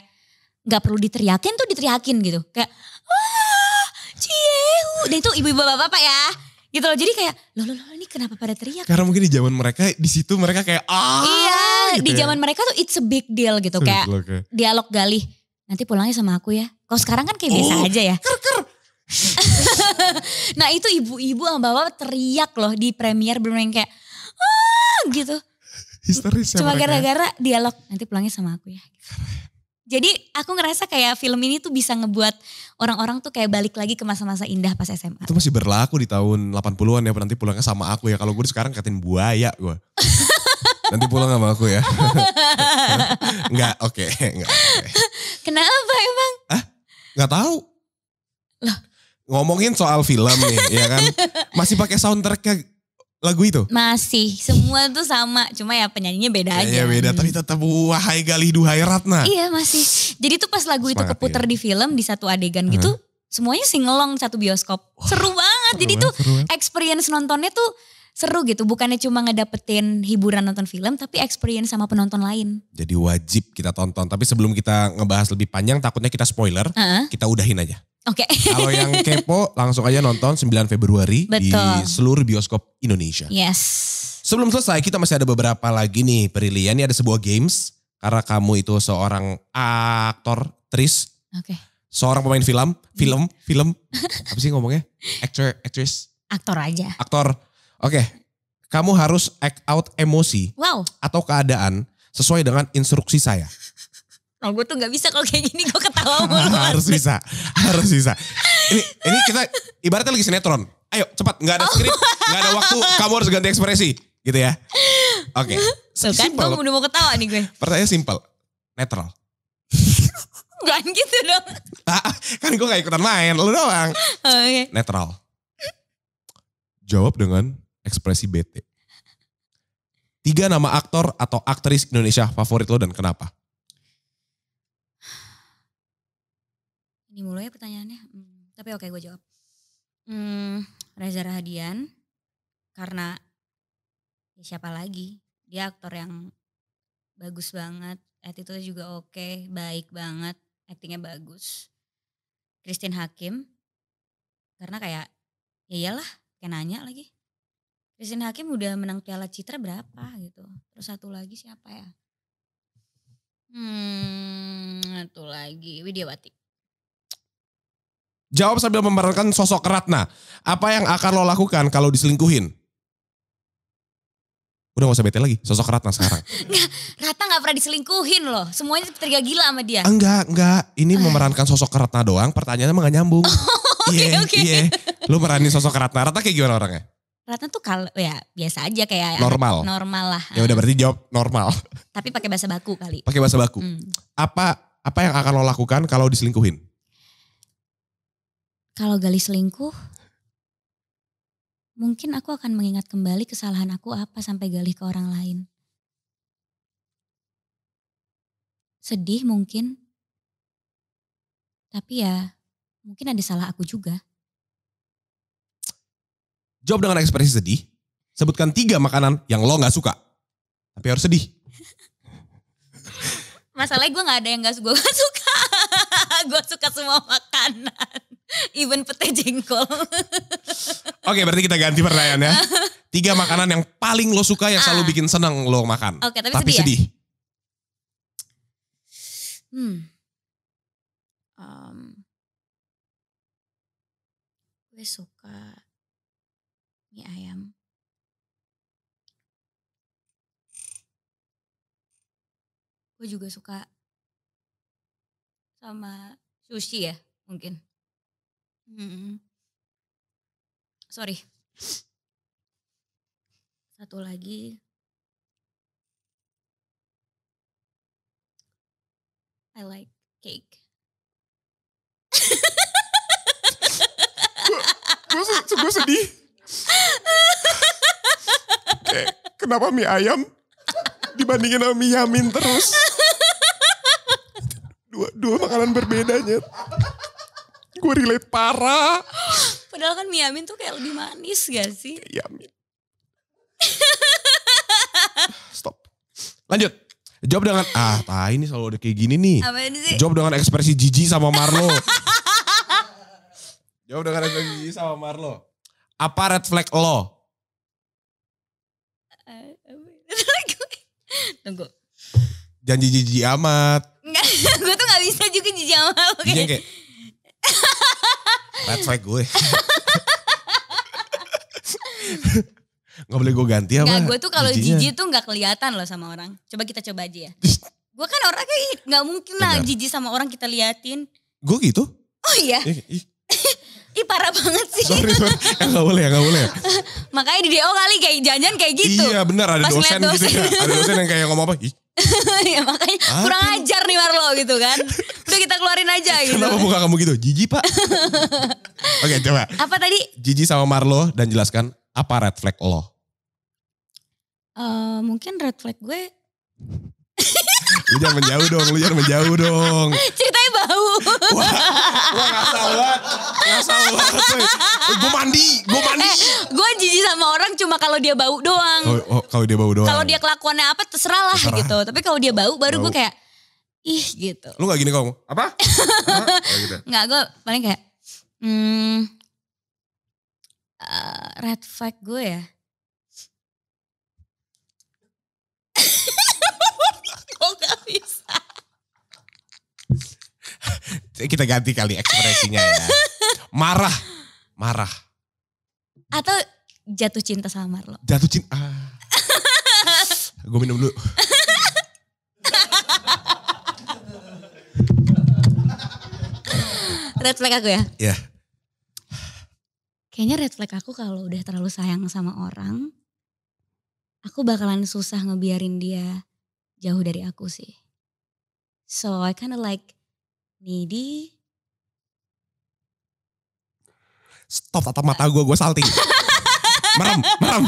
nggak perlu diteriakin tuh diteriakin gitu kayak wah ciehu dan itu ibu-ibu bapak-bapak ya gitu loh jadi kayak loh loh loh ini kenapa pada teriak karena mungkin di zaman mereka di situ mereka kayak ah iya gitu di ya. zaman ya. mereka tuh it's a big deal gitu kayak okay. dialog galih nanti pulangnya sama aku ya kalau sekarang kan kayak oh, biasa aja ya ker ker nah itu ibu-ibu sama bapak teriak loh di premier belum yang kayak ah gitu histeris ya cuma ya. gara-gara dialog nanti pulangnya sama aku ya jadi aku ngerasa kayak film ini tuh bisa ngebuat orang-orang tuh kayak balik lagi ke masa-masa indah pas SMA. Itu masih berlaku di tahun 80-an ya, nanti pulangnya sama aku ya. Kalau gue sekarang katin buaya gue. nanti pulang sama aku ya. enggak, oke. Okay, enggak, okay. Kenapa emang? Hah? Enggak tahu. Loh. Ngomongin soal film nih, ya kan? Masih pakai soundtracknya lagu itu? Masih, semua tuh sama, cuma ya penyanyinya beda iya, iya, aja. Iya beda, tapi tetap wahai galih duhai ratna. Iya masih. Jadi tuh pas lagu Semangat itu keputer iya. di film di satu adegan hmm. gitu, semuanya singelong satu bioskop. Wah, seru banget. Jadi banget, tuh banget. experience nontonnya tuh seru gitu, bukannya cuma ngedapetin hiburan nonton film, tapi experience sama penonton lain. Jadi wajib kita tonton, tapi sebelum kita ngebahas lebih panjang takutnya kita spoiler, uh -huh. kita udahin aja. Oke. Okay. Kalau yang kepo langsung aja nonton 9 Februari Betul. di seluruh bioskop Indonesia. Yes. Sebelum selesai kita masih ada beberapa lagi nih Prilly. Ini ada sebuah games karena kamu itu seorang aktor, tris. Oke. Okay. Seorang pemain film, film, film. apa sih ngomongnya? Actor, actress. Aktor aja. Aktor. Oke. Okay. Kamu harus act out emosi wow. atau keadaan sesuai dengan instruksi saya. Oh, nah, gue tuh gak bisa kalau kayak gini gue ketawa mulu. harus bisa, harus bisa. Ini, ini kita ibaratnya lagi sinetron. Ayo cepat, gak ada oh. skrip, gak ada waktu. Kamu harus ganti ekspresi, gitu ya. Oke. Okay. So, kan gue udah mau ketawa nih gue. Pertanyaan simpel, netral. Bukan gitu dong. Ah, ah, kan gue gak ikutan main, lu doang. Oh, oke. Okay. Netral. Jawab dengan ekspresi bete. Tiga nama aktor atau aktris Indonesia favorit lo dan kenapa? ini mulai ya pertanyaannya hmm, tapi oke gue jawab hmm, Reza Rahadian karena ya siapa lagi dia aktor yang bagus banget attitude juga oke baik banget actingnya bagus Christine Hakim karena kayak ya iyalah kayak nanya lagi Christine Hakim udah menang Piala Citra berapa gitu terus satu lagi siapa ya hmm satu lagi Widya Batik Jawab sambil memerankan sosok Ratna. Apa yang akan lo lakukan kalau diselingkuhin? Udah gak usah bete lagi, sosok Ratna sekarang. Enggak, Ratna gak pernah diselingkuhin loh. Semuanya tergila gila sama dia. Enggak, enggak. Ini memerankan sosok Ratna doang, pertanyaannya emang gak nyambung. Oh, oke, iya, oke. Iya, Lu merani sosok Ratna. Ratna kayak gimana orangnya? Ratna tuh kalau ya biasa aja kayak normal. Normal lah. Ya udah berarti jawab normal. Tapi pakai bahasa baku kali. Pakai bahasa baku. Hmm. Apa apa yang akan lo lakukan kalau diselingkuhin? kalau Gali selingkuh mungkin aku akan mengingat kembali kesalahan aku apa sampai Gali ke orang lain. Sedih mungkin. Tapi ya mungkin ada salah aku juga. Jawab dengan ekspresi sedih. Sebutkan tiga makanan yang lo gak suka. Tapi harus sedih. Masalahnya gue gak ada yang gak, suka. gue suka semua makanan. Even pete jengkol. Oke, berarti kita ganti pertanyaan ya. Tiga makanan yang paling lo suka yang selalu ah. bikin seneng lo makan. Oke, tapi, tapi sedih. Ya? sedih. Hmm. Um, gue suka mie ayam. Gue juga suka sama sushi ya mungkin. Hmm. Sorry. Satu lagi. I like cake. gue sedih. kenapa mie ayam dibandingin sama mie yamin terus? Dua, dua makanan berbedanya gue relate parah. Padahal kan mie tuh kayak lebih manis gak sih? Kayak Stop. Lanjut. Jawab dengan ah, tai ini selalu ada kayak gini nih. Apa ini sih? Jawab dengan ekspresi jijik sama Marlo. Jawab dengan ekspresi jijik sama Marlo. Apa red flag lo? Tunggu. Janji jijik amat. Enggak, gue tuh gak bisa juga jijik amat. Jijik kayak Red flag gue. gak boleh gue ganti apa? Gak, gue tuh kalau jijik tuh gak kelihatan loh sama orang. Coba kita coba aja ya. gue kan orang kayak gak mungkin lah jijik sama orang kita liatin. Gue gitu? Oh iya? Ih, Ih parah banget sih. Sorry, Ya, gak boleh, ya, gak boleh. Ya. Makanya di DO kali kayak jajan kayak gitu. Iya benar ada dosen, dosen gitu ya. Ada dosen yang kayak ngomong apa, ih ya makanya Apa? kurang ajar nih Marlo gitu kan. Udah kita keluarin aja gitu. Kenapa muka kamu gitu? Jiji pak. Oke coba. Apa tadi? Jiji sama Marlo dan jelaskan apa red flag lo? Uh, mungkin red flag gue Lu jangan menjauh dong, lu jangan menjauh dong. Ceritanya bau. Wah, eh, gua ngasal banget. Ngasal banget. Gue mandi, gue eh, mandi. Eh, gue jijik sama orang cuma kalau dia bau doang. Oh, oh kalau dia bau doang. Kalau dia kelakuannya apa terserah lah terserah. gitu. Tapi kalau dia bau baru gue kayak ih gitu. Lu gak gini kamu? Apa? Gitu. Nggak, gue paling kayak hmm, uh, red flag gue ya Kita ganti kali ekspresinya ya. Marah. Marah. Atau jatuh cinta sama Marlo Jatuh cinta. Ah. Gue minum dulu. red flag aku ya? Iya. Yeah. Kayaknya red flag aku kalau udah terlalu sayang sama orang, aku bakalan susah ngebiarin dia jauh dari aku sih. So I kind of like needy stop tatap mata gue gue salting merem merem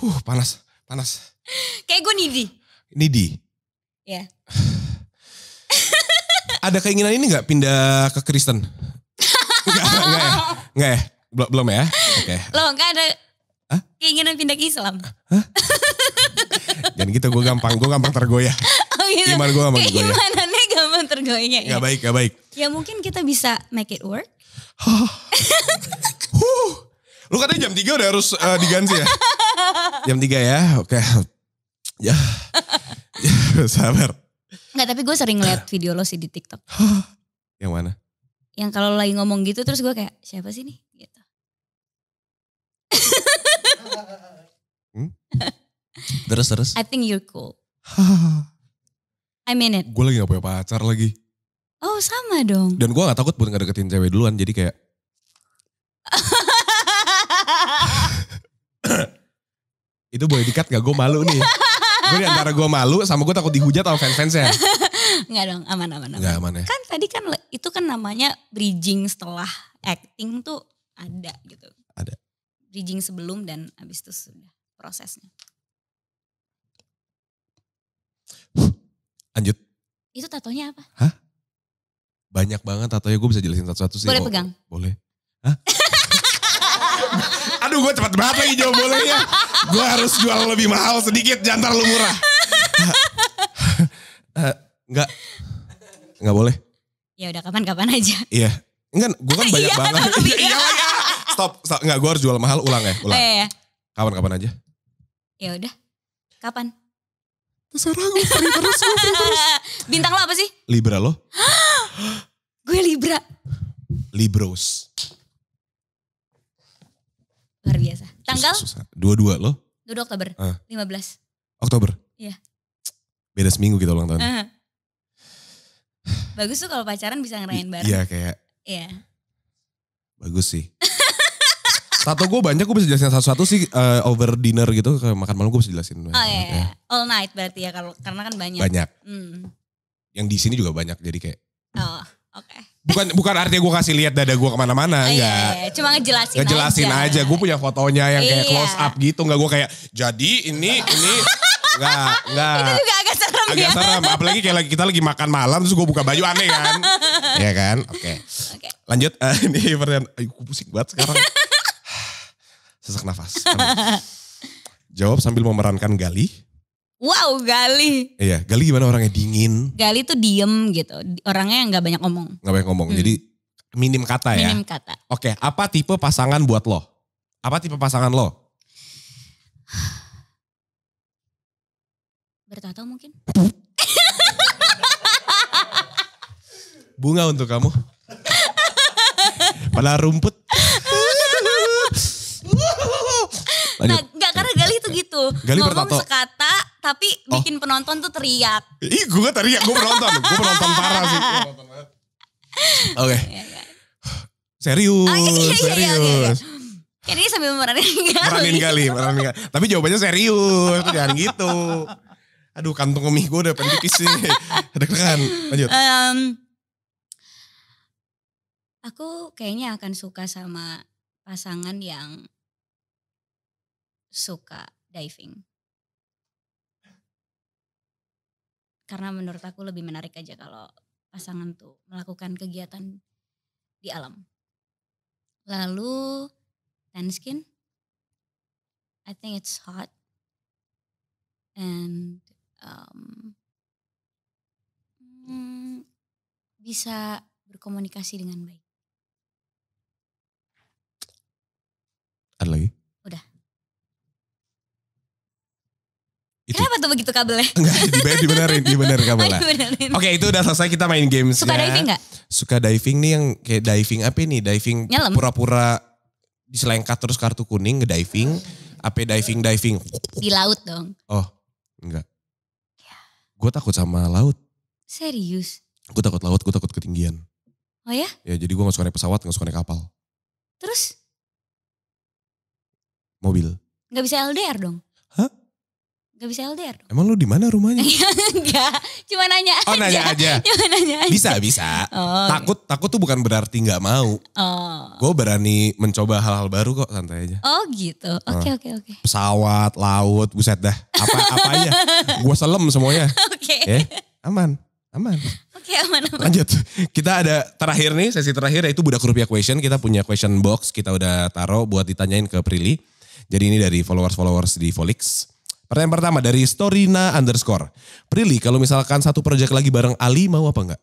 huh panas panas kayak gue Nidi. Nidi. ya yeah. ada keinginan ini nggak pindah ke Kristen nggak nggak ya nggak ya belum belum ya oke okay. lo nggak ada Hah? keinginan pindah ke Islam Hah? jangan gitu gue gampang gue gampang tergoyah oh, gitu. iman gue gampang tergoyah ngatur kayaknya ya. Gak baik, gak baik. Ya mungkin kita bisa make it work. huh. Lu katanya jam 3 udah harus uh, diganti ya? jam 3 ya, oke. Okay. Ya. ya sabar. Enggak, tapi gue sering lihat video lo sih di TikTok. yang mana? Yang kalau lagi ngomong gitu terus gue kayak, siapa sih nih? Gitu. hmm? Terus, terus. I think you're cool. I'm in it. Gue lagi gak punya pacar lagi. Oh sama dong. Dan gue gak takut buat gak deketin cewek duluan jadi kayak. itu boleh dikat gak gue malu nih. gue antara gue malu sama gue takut dihujat sama fans-fansnya. Enggak dong aman aman aman. aman ya. Kan tadi kan itu kan namanya bridging setelah acting tuh ada gitu. Ada. Bridging sebelum dan abis itu sudah prosesnya. Lanjut. Itu tatonya apa? Hah? Banyak banget tatonya gue bisa jelasin satu-satu sih. Boleh oh, pegang? Boleh. Hah? Aduh gue cepat banget lagi jawab bolehnya. Gue harus jual lebih mahal sedikit jantar lu murah. Eh, enggak. Enggak boleh. Ya udah kapan-kapan aja. Iya. Enggak, gue kan banyak iya, banget. Iya. iya, iya, Stop, stop. Enggak, gue harus jual mahal ulang ya. Ulang. Iya, kapan-kapan aja. Ya udah. Kapan? terserah gue free terus, gue free terus. Bintang lo apa sih? Libra lo. gue Libra. Libros. Luar biasa. Tanggal? Dua-dua lo? dua Oktober, uh. Ah. 15. Oktober? Iya. Beda seminggu kita ulang tahun. Uh -huh. Bagus tuh kalau pacaran bisa ngerayain bareng. Iya kayak. Iya. Bagus sih. Tato gue banyak, gue bisa jelasin satu-satu sih uh, over dinner gitu, makan malam gue bisa jelasin. Oh iya, yeah. all night berarti ya kalau karena kan banyak. Banyak. Hmm. Yang di sini juga banyak, jadi kayak. Oh, oke. Okay. Bukan bukan artinya gue kasih lihat dada gue kemana-mana, oh, iya, enggak. Iya, iya. Cuma ngejelasin. Ngejelasin aja, aja. gue punya fotonya yang kayak iya. close up gitu, nggak gue kayak jadi ini ini. Enggak, enggak. Itu juga agak serem agak ya. Agak serem, apalagi kayak lagi, kita lagi makan malam terus gue buka baju aneh kan. Iya kan? Oke. Okay. Okay. Lanjut, uh, ini pertanyaan, ayo gue pusing banget sekarang. Sesak nafas. Jawab sambil memerankan Gali. Wow, Gali. Iya, Gali gimana orangnya dingin. Gali tuh diem gitu, orangnya yang nggak banyak ngomong. Gak banyak ngomong, hmm. jadi minim kata ya. Minim kata. Oke, apa tipe pasangan buat lo? Apa tipe pasangan lo? Bertato mungkin. Bunga untuk kamu. Pala rumput. gitu. Gali Ngomong bertato. sekata tapi oh. bikin penonton tuh teriak. Ih gue gak teriak, gue penonton. gue penonton parah sih. Iya, iya. Oke. Okay. Iya, serius, oh, iya, iya, serius. Iya, iya, iya. ini sambil meranin kali. Meranin kali, kali. Tapi jawabannya serius, jangan gitu. Aduh kantong kemih gue udah pengen pipis sih. Deg-degan, lanjut. Um, aku kayaknya akan suka sama pasangan yang suka diving. Karena menurut aku lebih menarik aja kalau pasangan tuh melakukan kegiatan di alam. Lalu tan skin, I think it's hot and um, mm, bisa berkomunikasi dengan baik. Ada lagi? Itu. Kenapa tuh begitu kabelnya? Enggak, dibenerin, dibenerin kabelnya. Oh, Oke, itu udah selesai kita main games Suka diving gak? Suka diving nih yang kayak diving apa nih? Diving pura-pura diselengkat terus kartu kuning ngediving. Apa diving-diving? Ya, Di laut dong. Oh, enggak. Ya. Gue takut sama laut. Serius? Gue takut laut, gue takut ketinggian. Oh ya? Ya jadi gue gak suka naik pesawat, gak suka naik kapal. Terus? Mobil. Gak bisa LDR dong? Hah? Gak bisa LDR dong. Emang lu di mana rumahnya? Enggak, cuma nanya oh, aja. Oh nanya aja. cuma nanya aja. Bisa, bisa. Oh, takut, takut tuh bukan berarti nggak mau. Oh. Gue berani mencoba hal-hal baru kok, santai aja. Oh gitu, oh. oke okay, oke okay, oke. Okay. Pesawat, laut, buset dah. Apa, apa aja. Gue selem semuanya. Oke. Okay. Ya, yeah, aman, aman. Oke okay, aman, aman. Lanjut, kita ada terakhir nih, sesi terakhir yaitu Budak Rupiah Question. Kita punya question box, kita udah taruh buat ditanyain ke Prilly. Jadi ini dari followers-followers di Volix. Pertanyaan pertama dari Storina underscore. Prilly, kalau misalkan satu proyek lagi bareng Ali mau apa enggak?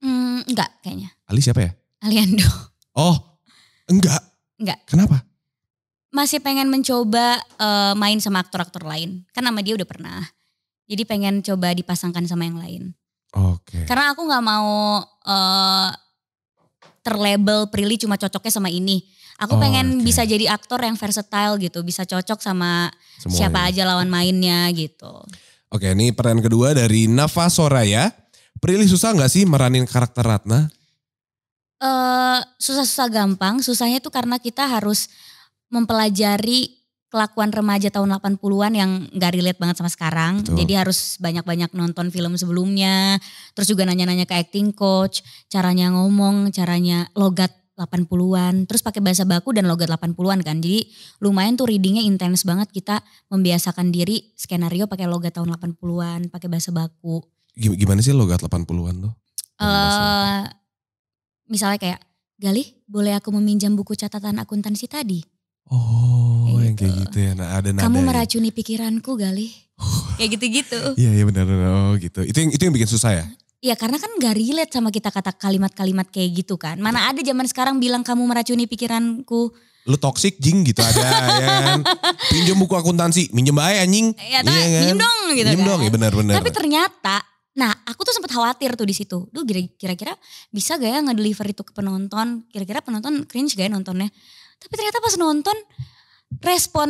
Hmm, enggak kayaknya. Ali siapa ya? Aliando. Oh, enggak. Enggak. Kenapa? Masih pengen mencoba uh, main sama aktor-aktor lain. Kan nama dia udah pernah. Jadi pengen coba dipasangkan sama yang lain. Oke. Okay. Karena aku gak mau uh, terlabel Prilly cuma cocoknya sama ini Aku oh, pengen okay. bisa jadi aktor yang versatile gitu, bisa cocok sama Semuanya. siapa aja lawan mainnya gitu. Oke, ini pertanyaan kedua dari Nafa Soraya. Prilly susah nggak sih meranin karakter Ratna? Uh, susah-susah gampang. Susahnya tuh karena kita harus mempelajari kelakuan remaja tahun 80-an yang gak relate banget sama sekarang. Betul. Jadi harus banyak-banyak nonton film sebelumnya. Terus juga nanya-nanya ke acting coach. Caranya ngomong, caranya logat 80-an, terus pakai bahasa baku dan logat 80-an kan. Jadi lumayan tuh readingnya intens banget kita membiasakan diri skenario pakai logat tahun 80-an, pakai bahasa baku. Gimana sih logat 80-an tuh? Uh, misalnya kayak, Galih boleh aku meminjam buku catatan akuntansi tadi? Oh, kayak yang gitu. kayak gitu ya. Nah, ada Kamu ya. meracuni ya. pikiranku, Galih. kayak gitu-gitu. Iya, iya benar, benar. Oh, gitu. Itu yang itu yang bikin susah ya? Iya karena kan gak relate sama kita kata kalimat-kalimat kayak gitu kan. Mana iya. ada zaman sekarang bilang kamu meracuni pikiranku. Lu toxic jing gitu ada ya kan. Pinjam buku akuntansi, minjem bae anjing. Ya, nah, iya ya, kan? minjem dong gitu minjem kan. dong ya benar-benar. Tapi ternyata Nah aku tuh sempat khawatir tuh di situ. Duh kira-kira bisa gak ya ngedeliver itu ke penonton. Kira-kira penonton cringe gak ya nontonnya. Tapi ternyata pas nonton respon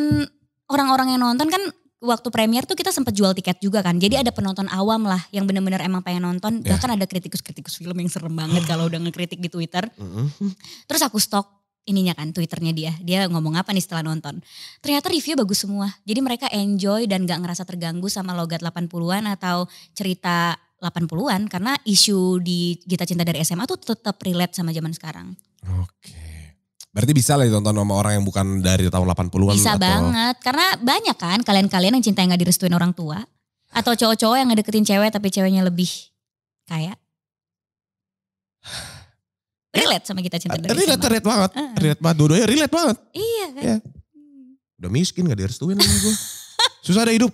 orang-orang yang nonton kan waktu premier tuh kita sempat jual tiket juga kan. Jadi hmm. ada penonton awam lah yang bener-bener emang pengen nonton. Yeah. Bahkan ada kritikus-kritikus film yang serem banget kalau udah ngekritik di Twitter. Hmm. Terus aku stok ininya kan twitternya dia dia ngomong apa nih setelah nonton ternyata review bagus semua jadi mereka enjoy dan gak ngerasa terganggu sama logat 80-an atau cerita 80-an karena isu di Gita Cinta dari SMA tuh tetap relate sama zaman sekarang oke okay. Berarti bisa lah ditonton sama orang yang bukan dari tahun 80-an. Bisa atau... banget. Karena banyak kan kalian-kalian yang cinta yang gak direstuin orang tua. Atau cowok-cowok yang ngedeketin cewek tapi ceweknya lebih kaya. Relate sama kita cinta dari Relate, relate banget. Uh. Relate banget. Dua-duanya relate banget. Iya kan. Ya. Udah miskin gak direstuin sama gue. Susah ada hidup.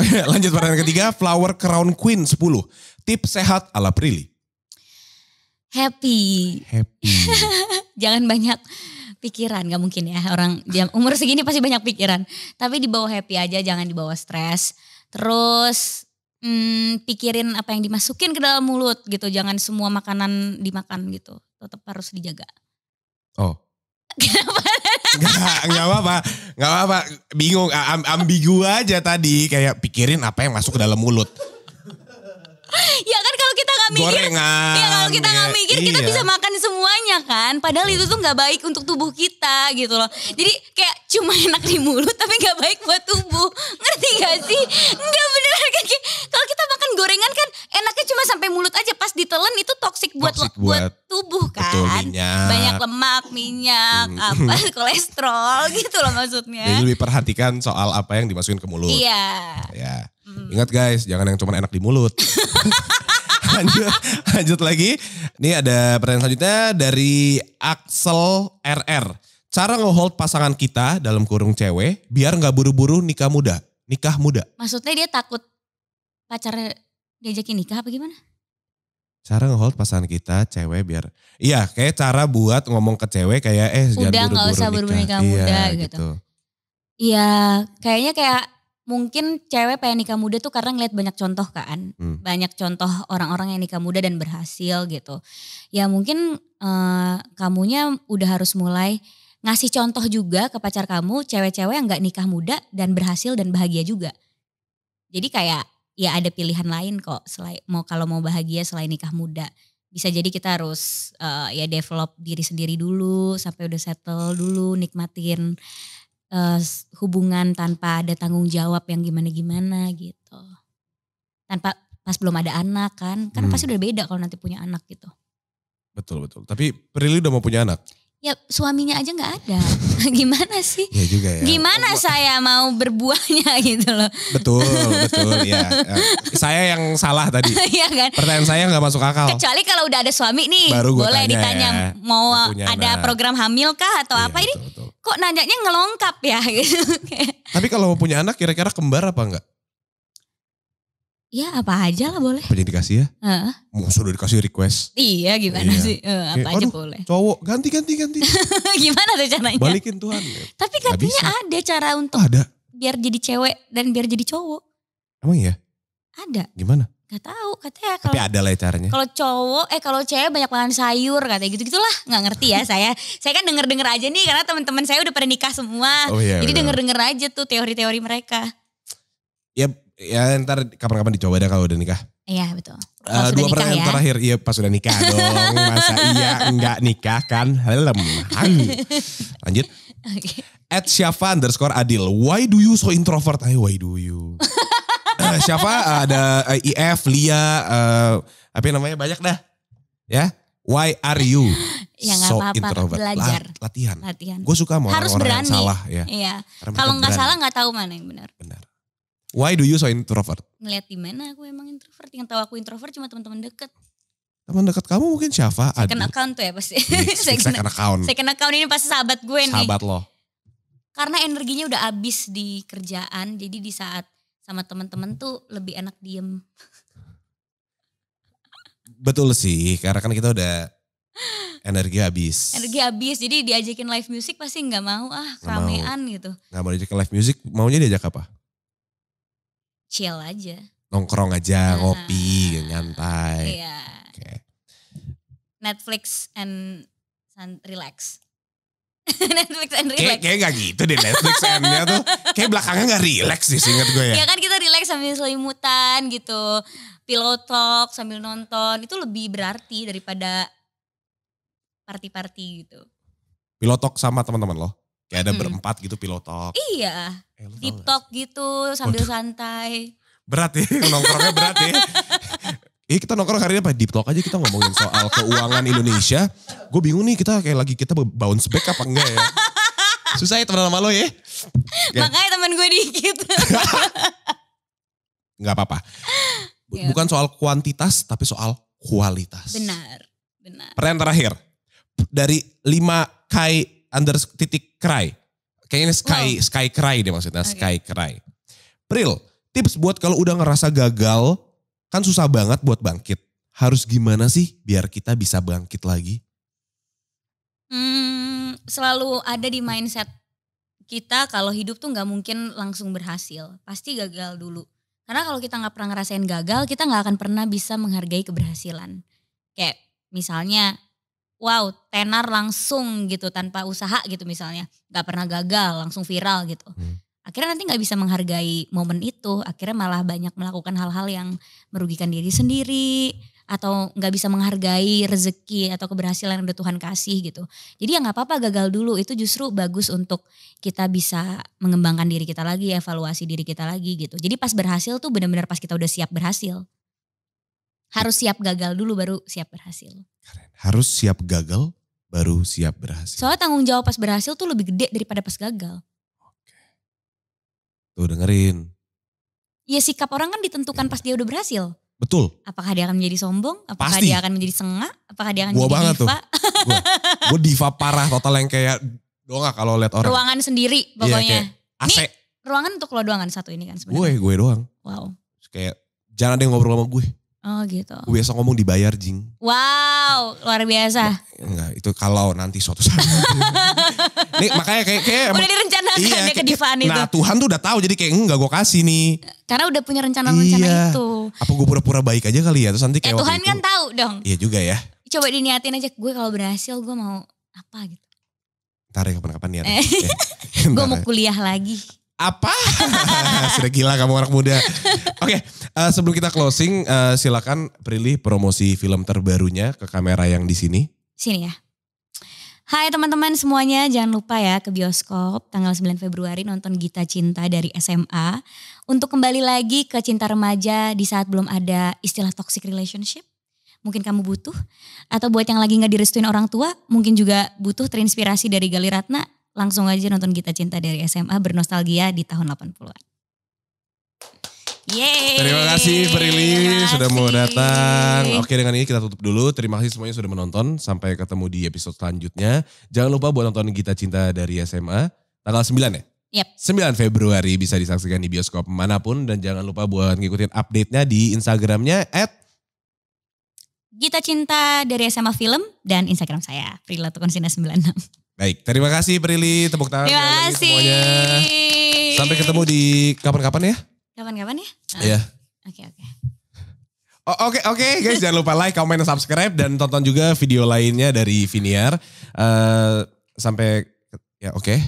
Lanjut pertanyaan ketiga. Flower Crown Queen 10. tip sehat ala Prilly happy. Happy. Jangan banyak pikiran gak mungkin ya orang dia umur segini pasti banyak pikiran tapi di bawah happy aja jangan di bawah stres terus hmm, pikirin apa yang dimasukin ke dalam mulut gitu jangan semua makanan dimakan gitu tetap harus dijaga oh Kenapa? Gak, gak apa-apa, gak apa-apa. Bingung, ambigu aja tadi. Kayak pikirin apa yang masuk ke dalam mulut. ya kan kalau kita nggak mikir, Gorengan, ya kalau kita nggak ya, mikir iya. kita bisa makan semuanya kan. Padahal itu tuh nggak baik untuk tubuh kita gitu loh. Jadi kayak cuma enak di mulut tapi nggak baik buat tubuh. Ngerti gak sih? Nggak bener kan? Kalau kita makan gorengan kan enaknya cuma sampai mulut aja. Pas ditelan itu toksik buat buat, buat tubuh kan. minyak. Banyak lemak, minyak, apa kolesterol gitu loh maksudnya. Jadi lebih perhatikan soal apa yang dimasukin ke mulut. Iya. Ya. Hmm. Ingat guys, jangan yang cuma enak di mulut. lanjut, lanjut lagi. Ini ada pertanyaan selanjutnya dari Axel RR. Cara ngehold pasangan kita dalam kurung cewek biar nggak buru-buru nikah muda. Nikah muda. Maksudnya dia takut pacarnya diajakin nikah apa gimana? cara ngehold pasangan kita cewek biar iya kayak cara buat ngomong ke cewek kayak eh udah jangan buru-buru usah buru-buru nikah, nikah muda iya, gitu. gitu. Iya, gitu. kayaknya kayak mungkin cewek pengen nikah muda tuh karena ngeliat banyak contoh kan. Hmm. Banyak contoh orang-orang yang nikah muda dan berhasil gitu. Ya mungkin uh, kamunya udah harus mulai ngasih contoh juga ke pacar kamu cewek-cewek yang gak nikah muda dan berhasil dan bahagia juga. Jadi kayak ya ada pilihan lain kok selain mau kalau mau bahagia selain nikah muda. Bisa jadi kita harus uh, ya develop diri sendiri dulu sampai udah settle dulu nikmatin uh, hubungan tanpa ada tanggung jawab yang gimana-gimana gitu. Tanpa pas belum ada anak kan, kan hmm. pasti udah beda kalau nanti punya anak gitu. Betul betul. Tapi Prilly udah mau punya anak? ya suaminya aja nggak ada gimana sih ya juga ya. gimana oh, saya mau berbuahnya gitu loh betul betul ya, saya yang salah tadi ya kan? pertanyaan saya nggak masuk akal kecuali kalau udah ada suami nih Baru boleh tanya, ditanya ya. mau ada nah. program hamil kah atau ya, apa ini betul, betul. kok nanyanya ngelongkap ya gitu tapi kalau mau punya anak kira-kira kembar apa enggak Ya apa aja lah boleh. Apa dikasih ya? Heeh. Uh. Oh, Mau dikasih request. Iya gimana iya. sih? Uh, apa Kayak, eh, aja boleh. Cowok ganti ganti ganti. gimana tuh caranya? Balikin Tuhan. Tapi katanya ada cara untuk ada. biar jadi cewek dan biar jadi cowok. Emang iya? Ada. Gimana? Gak tahu katanya kalau Tapi ada lah ya caranya. Kalau cowok eh kalau cewek banyak makan sayur katanya gitu-gitulah. Gak ngerti ya saya. Saya kan denger-denger aja nih karena teman-teman saya udah pada nikah semua. Oh, iya, Jadi denger-denger aja tuh teori-teori mereka. Ya ya ntar kapan-kapan dicoba deh kalau udah nikah. Iya betul. uh, dua pertanyaan ya. terakhir, iya pas sudah nikah dong. Masa iya enggak nikah kan? Helm. Lanjut. Okay. At Syafa underscore Adil. Why do you so introvert? ay why do you? uh, Syafa eh, ada uh, IF, Lia, uh, apa namanya banyak dah. Ya. Why are you ya, so apa -apa. introvert? Belajar. latihan. Latihan. Gue suka mau orang-orang salah ya. Iya. Kalau nggak salah nggak tahu mana yang benar. Benar. Why do you so introvert? Ngeliat di mana aku emang introvert. Yang tahu aku introvert cuma teman-teman deket. Teman dekat kamu mungkin siapa? Second Aduh. account tuh ya pasti. Iya, second, second account. kena account ini pasti sahabat gue nih. Sahabat lo. Karena energinya udah abis di kerjaan. Jadi di saat sama teman-teman tuh lebih enak diem. Betul sih. Karena kan kita udah energi habis. Energi habis. Jadi diajakin live music pasti nggak mau ah keramaian gitu. Nggak mau diajakin live music. Maunya diajak apa? chill aja. Nongkrong aja, nah, ngopi, ya, nyantai. Iya. Okay. Netflix and relax. Netflix and relax. Kayak, kayak gak gitu deh Netflix and-nya tuh. Kayak belakangnya gak relax sih seinget gue ya. Iya kan kita relax sambil selimutan gitu. Pillow talk sambil nonton. Itu lebih berarti daripada party-party gitu. Pillow talk sama teman-teman lo. Kayak ada hmm. berempat gitu pilotok. Iya. Eh, tiktok gitu sambil Waduh. santai. Berat ya, nongkrongnya berat ya. Eh kita nongkrong hari ini apa? Deep talk aja kita ngomongin soal keuangan Indonesia. Gue bingung nih kita kayak lagi kita bounce back apa enggak ya. Susah ya teman teman lo ya. Makanya teman gue dikit. Gak apa-apa. Iya. Bukan soal kuantitas tapi soal kualitas. Benar, benar. Pertanyaan terakhir. Dari lima kai under titik cry. Kayaknya sky wow. sky cry deh maksudnya, okay. sky cry. Pril, tips buat kalau udah ngerasa gagal, kan susah banget buat bangkit. Harus gimana sih biar kita bisa bangkit lagi? Hmm, selalu ada di mindset kita kalau hidup tuh nggak mungkin langsung berhasil, pasti gagal dulu. Karena kalau kita nggak pernah ngerasain gagal, kita nggak akan pernah bisa menghargai keberhasilan. Kayak misalnya wow tenar langsung gitu tanpa usaha gitu misalnya nggak pernah gagal langsung viral gitu hmm. akhirnya nanti nggak bisa menghargai momen itu akhirnya malah banyak melakukan hal-hal yang merugikan diri sendiri atau nggak bisa menghargai rezeki atau keberhasilan yang udah Tuhan kasih gitu. Jadi ya nggak apa-apa gagal dulu itu justru bagus untuk kita bisa mengembangkan diri kita lagi, evaluasi diri kita lagi gitu. Jadi pas berhasil tuh benar-benar pas kita udah siap berhasil harus siap gagal dulu baru siap berhasil. Keren. Harus siap gagal baru siap berhasil. Soalnya tanggung jawab pas berhasil tuh lebih gede daripada pas gagal. Oke. Tuh dengerin. Ya sikap orang kan ditentukan ya. pas dia udah berhasil. Betul. Apakah dia akan menjadi sombong? Apakah Pasti. dia akan menjadi sengak? Apakah dia akan gua menjadi banget diva? Tuh. Gua, gua diva parah total yang kayak doang kalau lihat orang. Ruangan sendiri iya, pokoknya. Ya, ini ruangan untuk lo kan satu ini kan sebenarnya. Gue, gue doang. Wow. Kayak jangan ada yang ngobrol sama gue. Oh gitu. Gue biasa ngomong dibayar jing. Wow, luar biasa. Nah, enggak, itu kalau nanti suatu saat. Nih makanya kayak, kayak udah direncanakan iya, ya kedivaan itu. Nah Tuhan tuh udah tahu jadi kayak enggak gue kasih nih. Karena udah punya rencana-rencana iya. itu. Apa gue pura-pura baik aja kali ya terus nanti ya, kayak ya, Tuhan itu, kan tahu dong. Iya juga ya. Coba diniatin aja gue kalau berhasil gue mau apa gitu. Ntar ya kapan-kapan niat. Eh. Ya, gue mau ya. kuliah lagi apa? Sudah gila kamu anak muda. Oke, okay, uh, eh, sebelum kita closing, uh, silakan Prilly promosi film terbarunya ke kamera yang di sini. Sini ya. Hai teman-teman semuanya, jangan lupa ya ke bioskop tanggal 9 Februari nonton Gita Cinta dari SMA. Untuk kembali lagi ke cinta remaja di saat belum ada istilah toxic relationship mungkin kamu butuh atau buat yang lagi nggak direstuin orang tua mungkin juga butuh terinspirasi dari Gali Ratna langsung aja nonton Gita Cinta dari SMA bernostalgia di tahun 80-an. Yeay. Terima kasih Prilly sudah mau datang. Oke dengan ini kita tutup dulu. Terima kasih semuanya sudah menonton. Sampai ketemu di episode selanjutnya. Jangan lupa buat nonton Gita Cinta dari SMA tanggal 9 ya? Yep. 9 Februari bisa disaksikan di bioskop manapun dan jangan lupa buat ngikutin update-nya di Instagramnya at Gita Cinta dari SMA Film dan Instagram saya Prila sembilan 96. Baik, terima kasih Prilly, tepuk tangan terima kasih. semuanya. Sampai ketemu di kapan-kapan ya? Kapan-kapan ya? Ah. Iya. Yeah. oke, okay, oke. Okay. Oke oh, oke okay, guys jangan lupa like, komen, subscribe dan tonton juga video lainnya dari Viniar. Uh, sampai ya oke. Okay.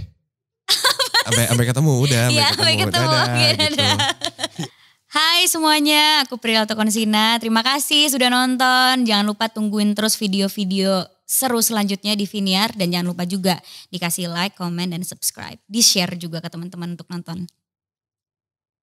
sampai sampai ketemu udah. Iya sampai ketemu. Dadah, okay, gitu. dadah. Gitu. Hai semuanya, aku Prilly Tokonsina. Terima kasih sudah nonton. Jangan lupa tungguin terus video-video seru selanjutnya di Viniar dan jangan lupa juga dikasih like, comment dan subscribe, di share juga ke teman-teman untuk nonton.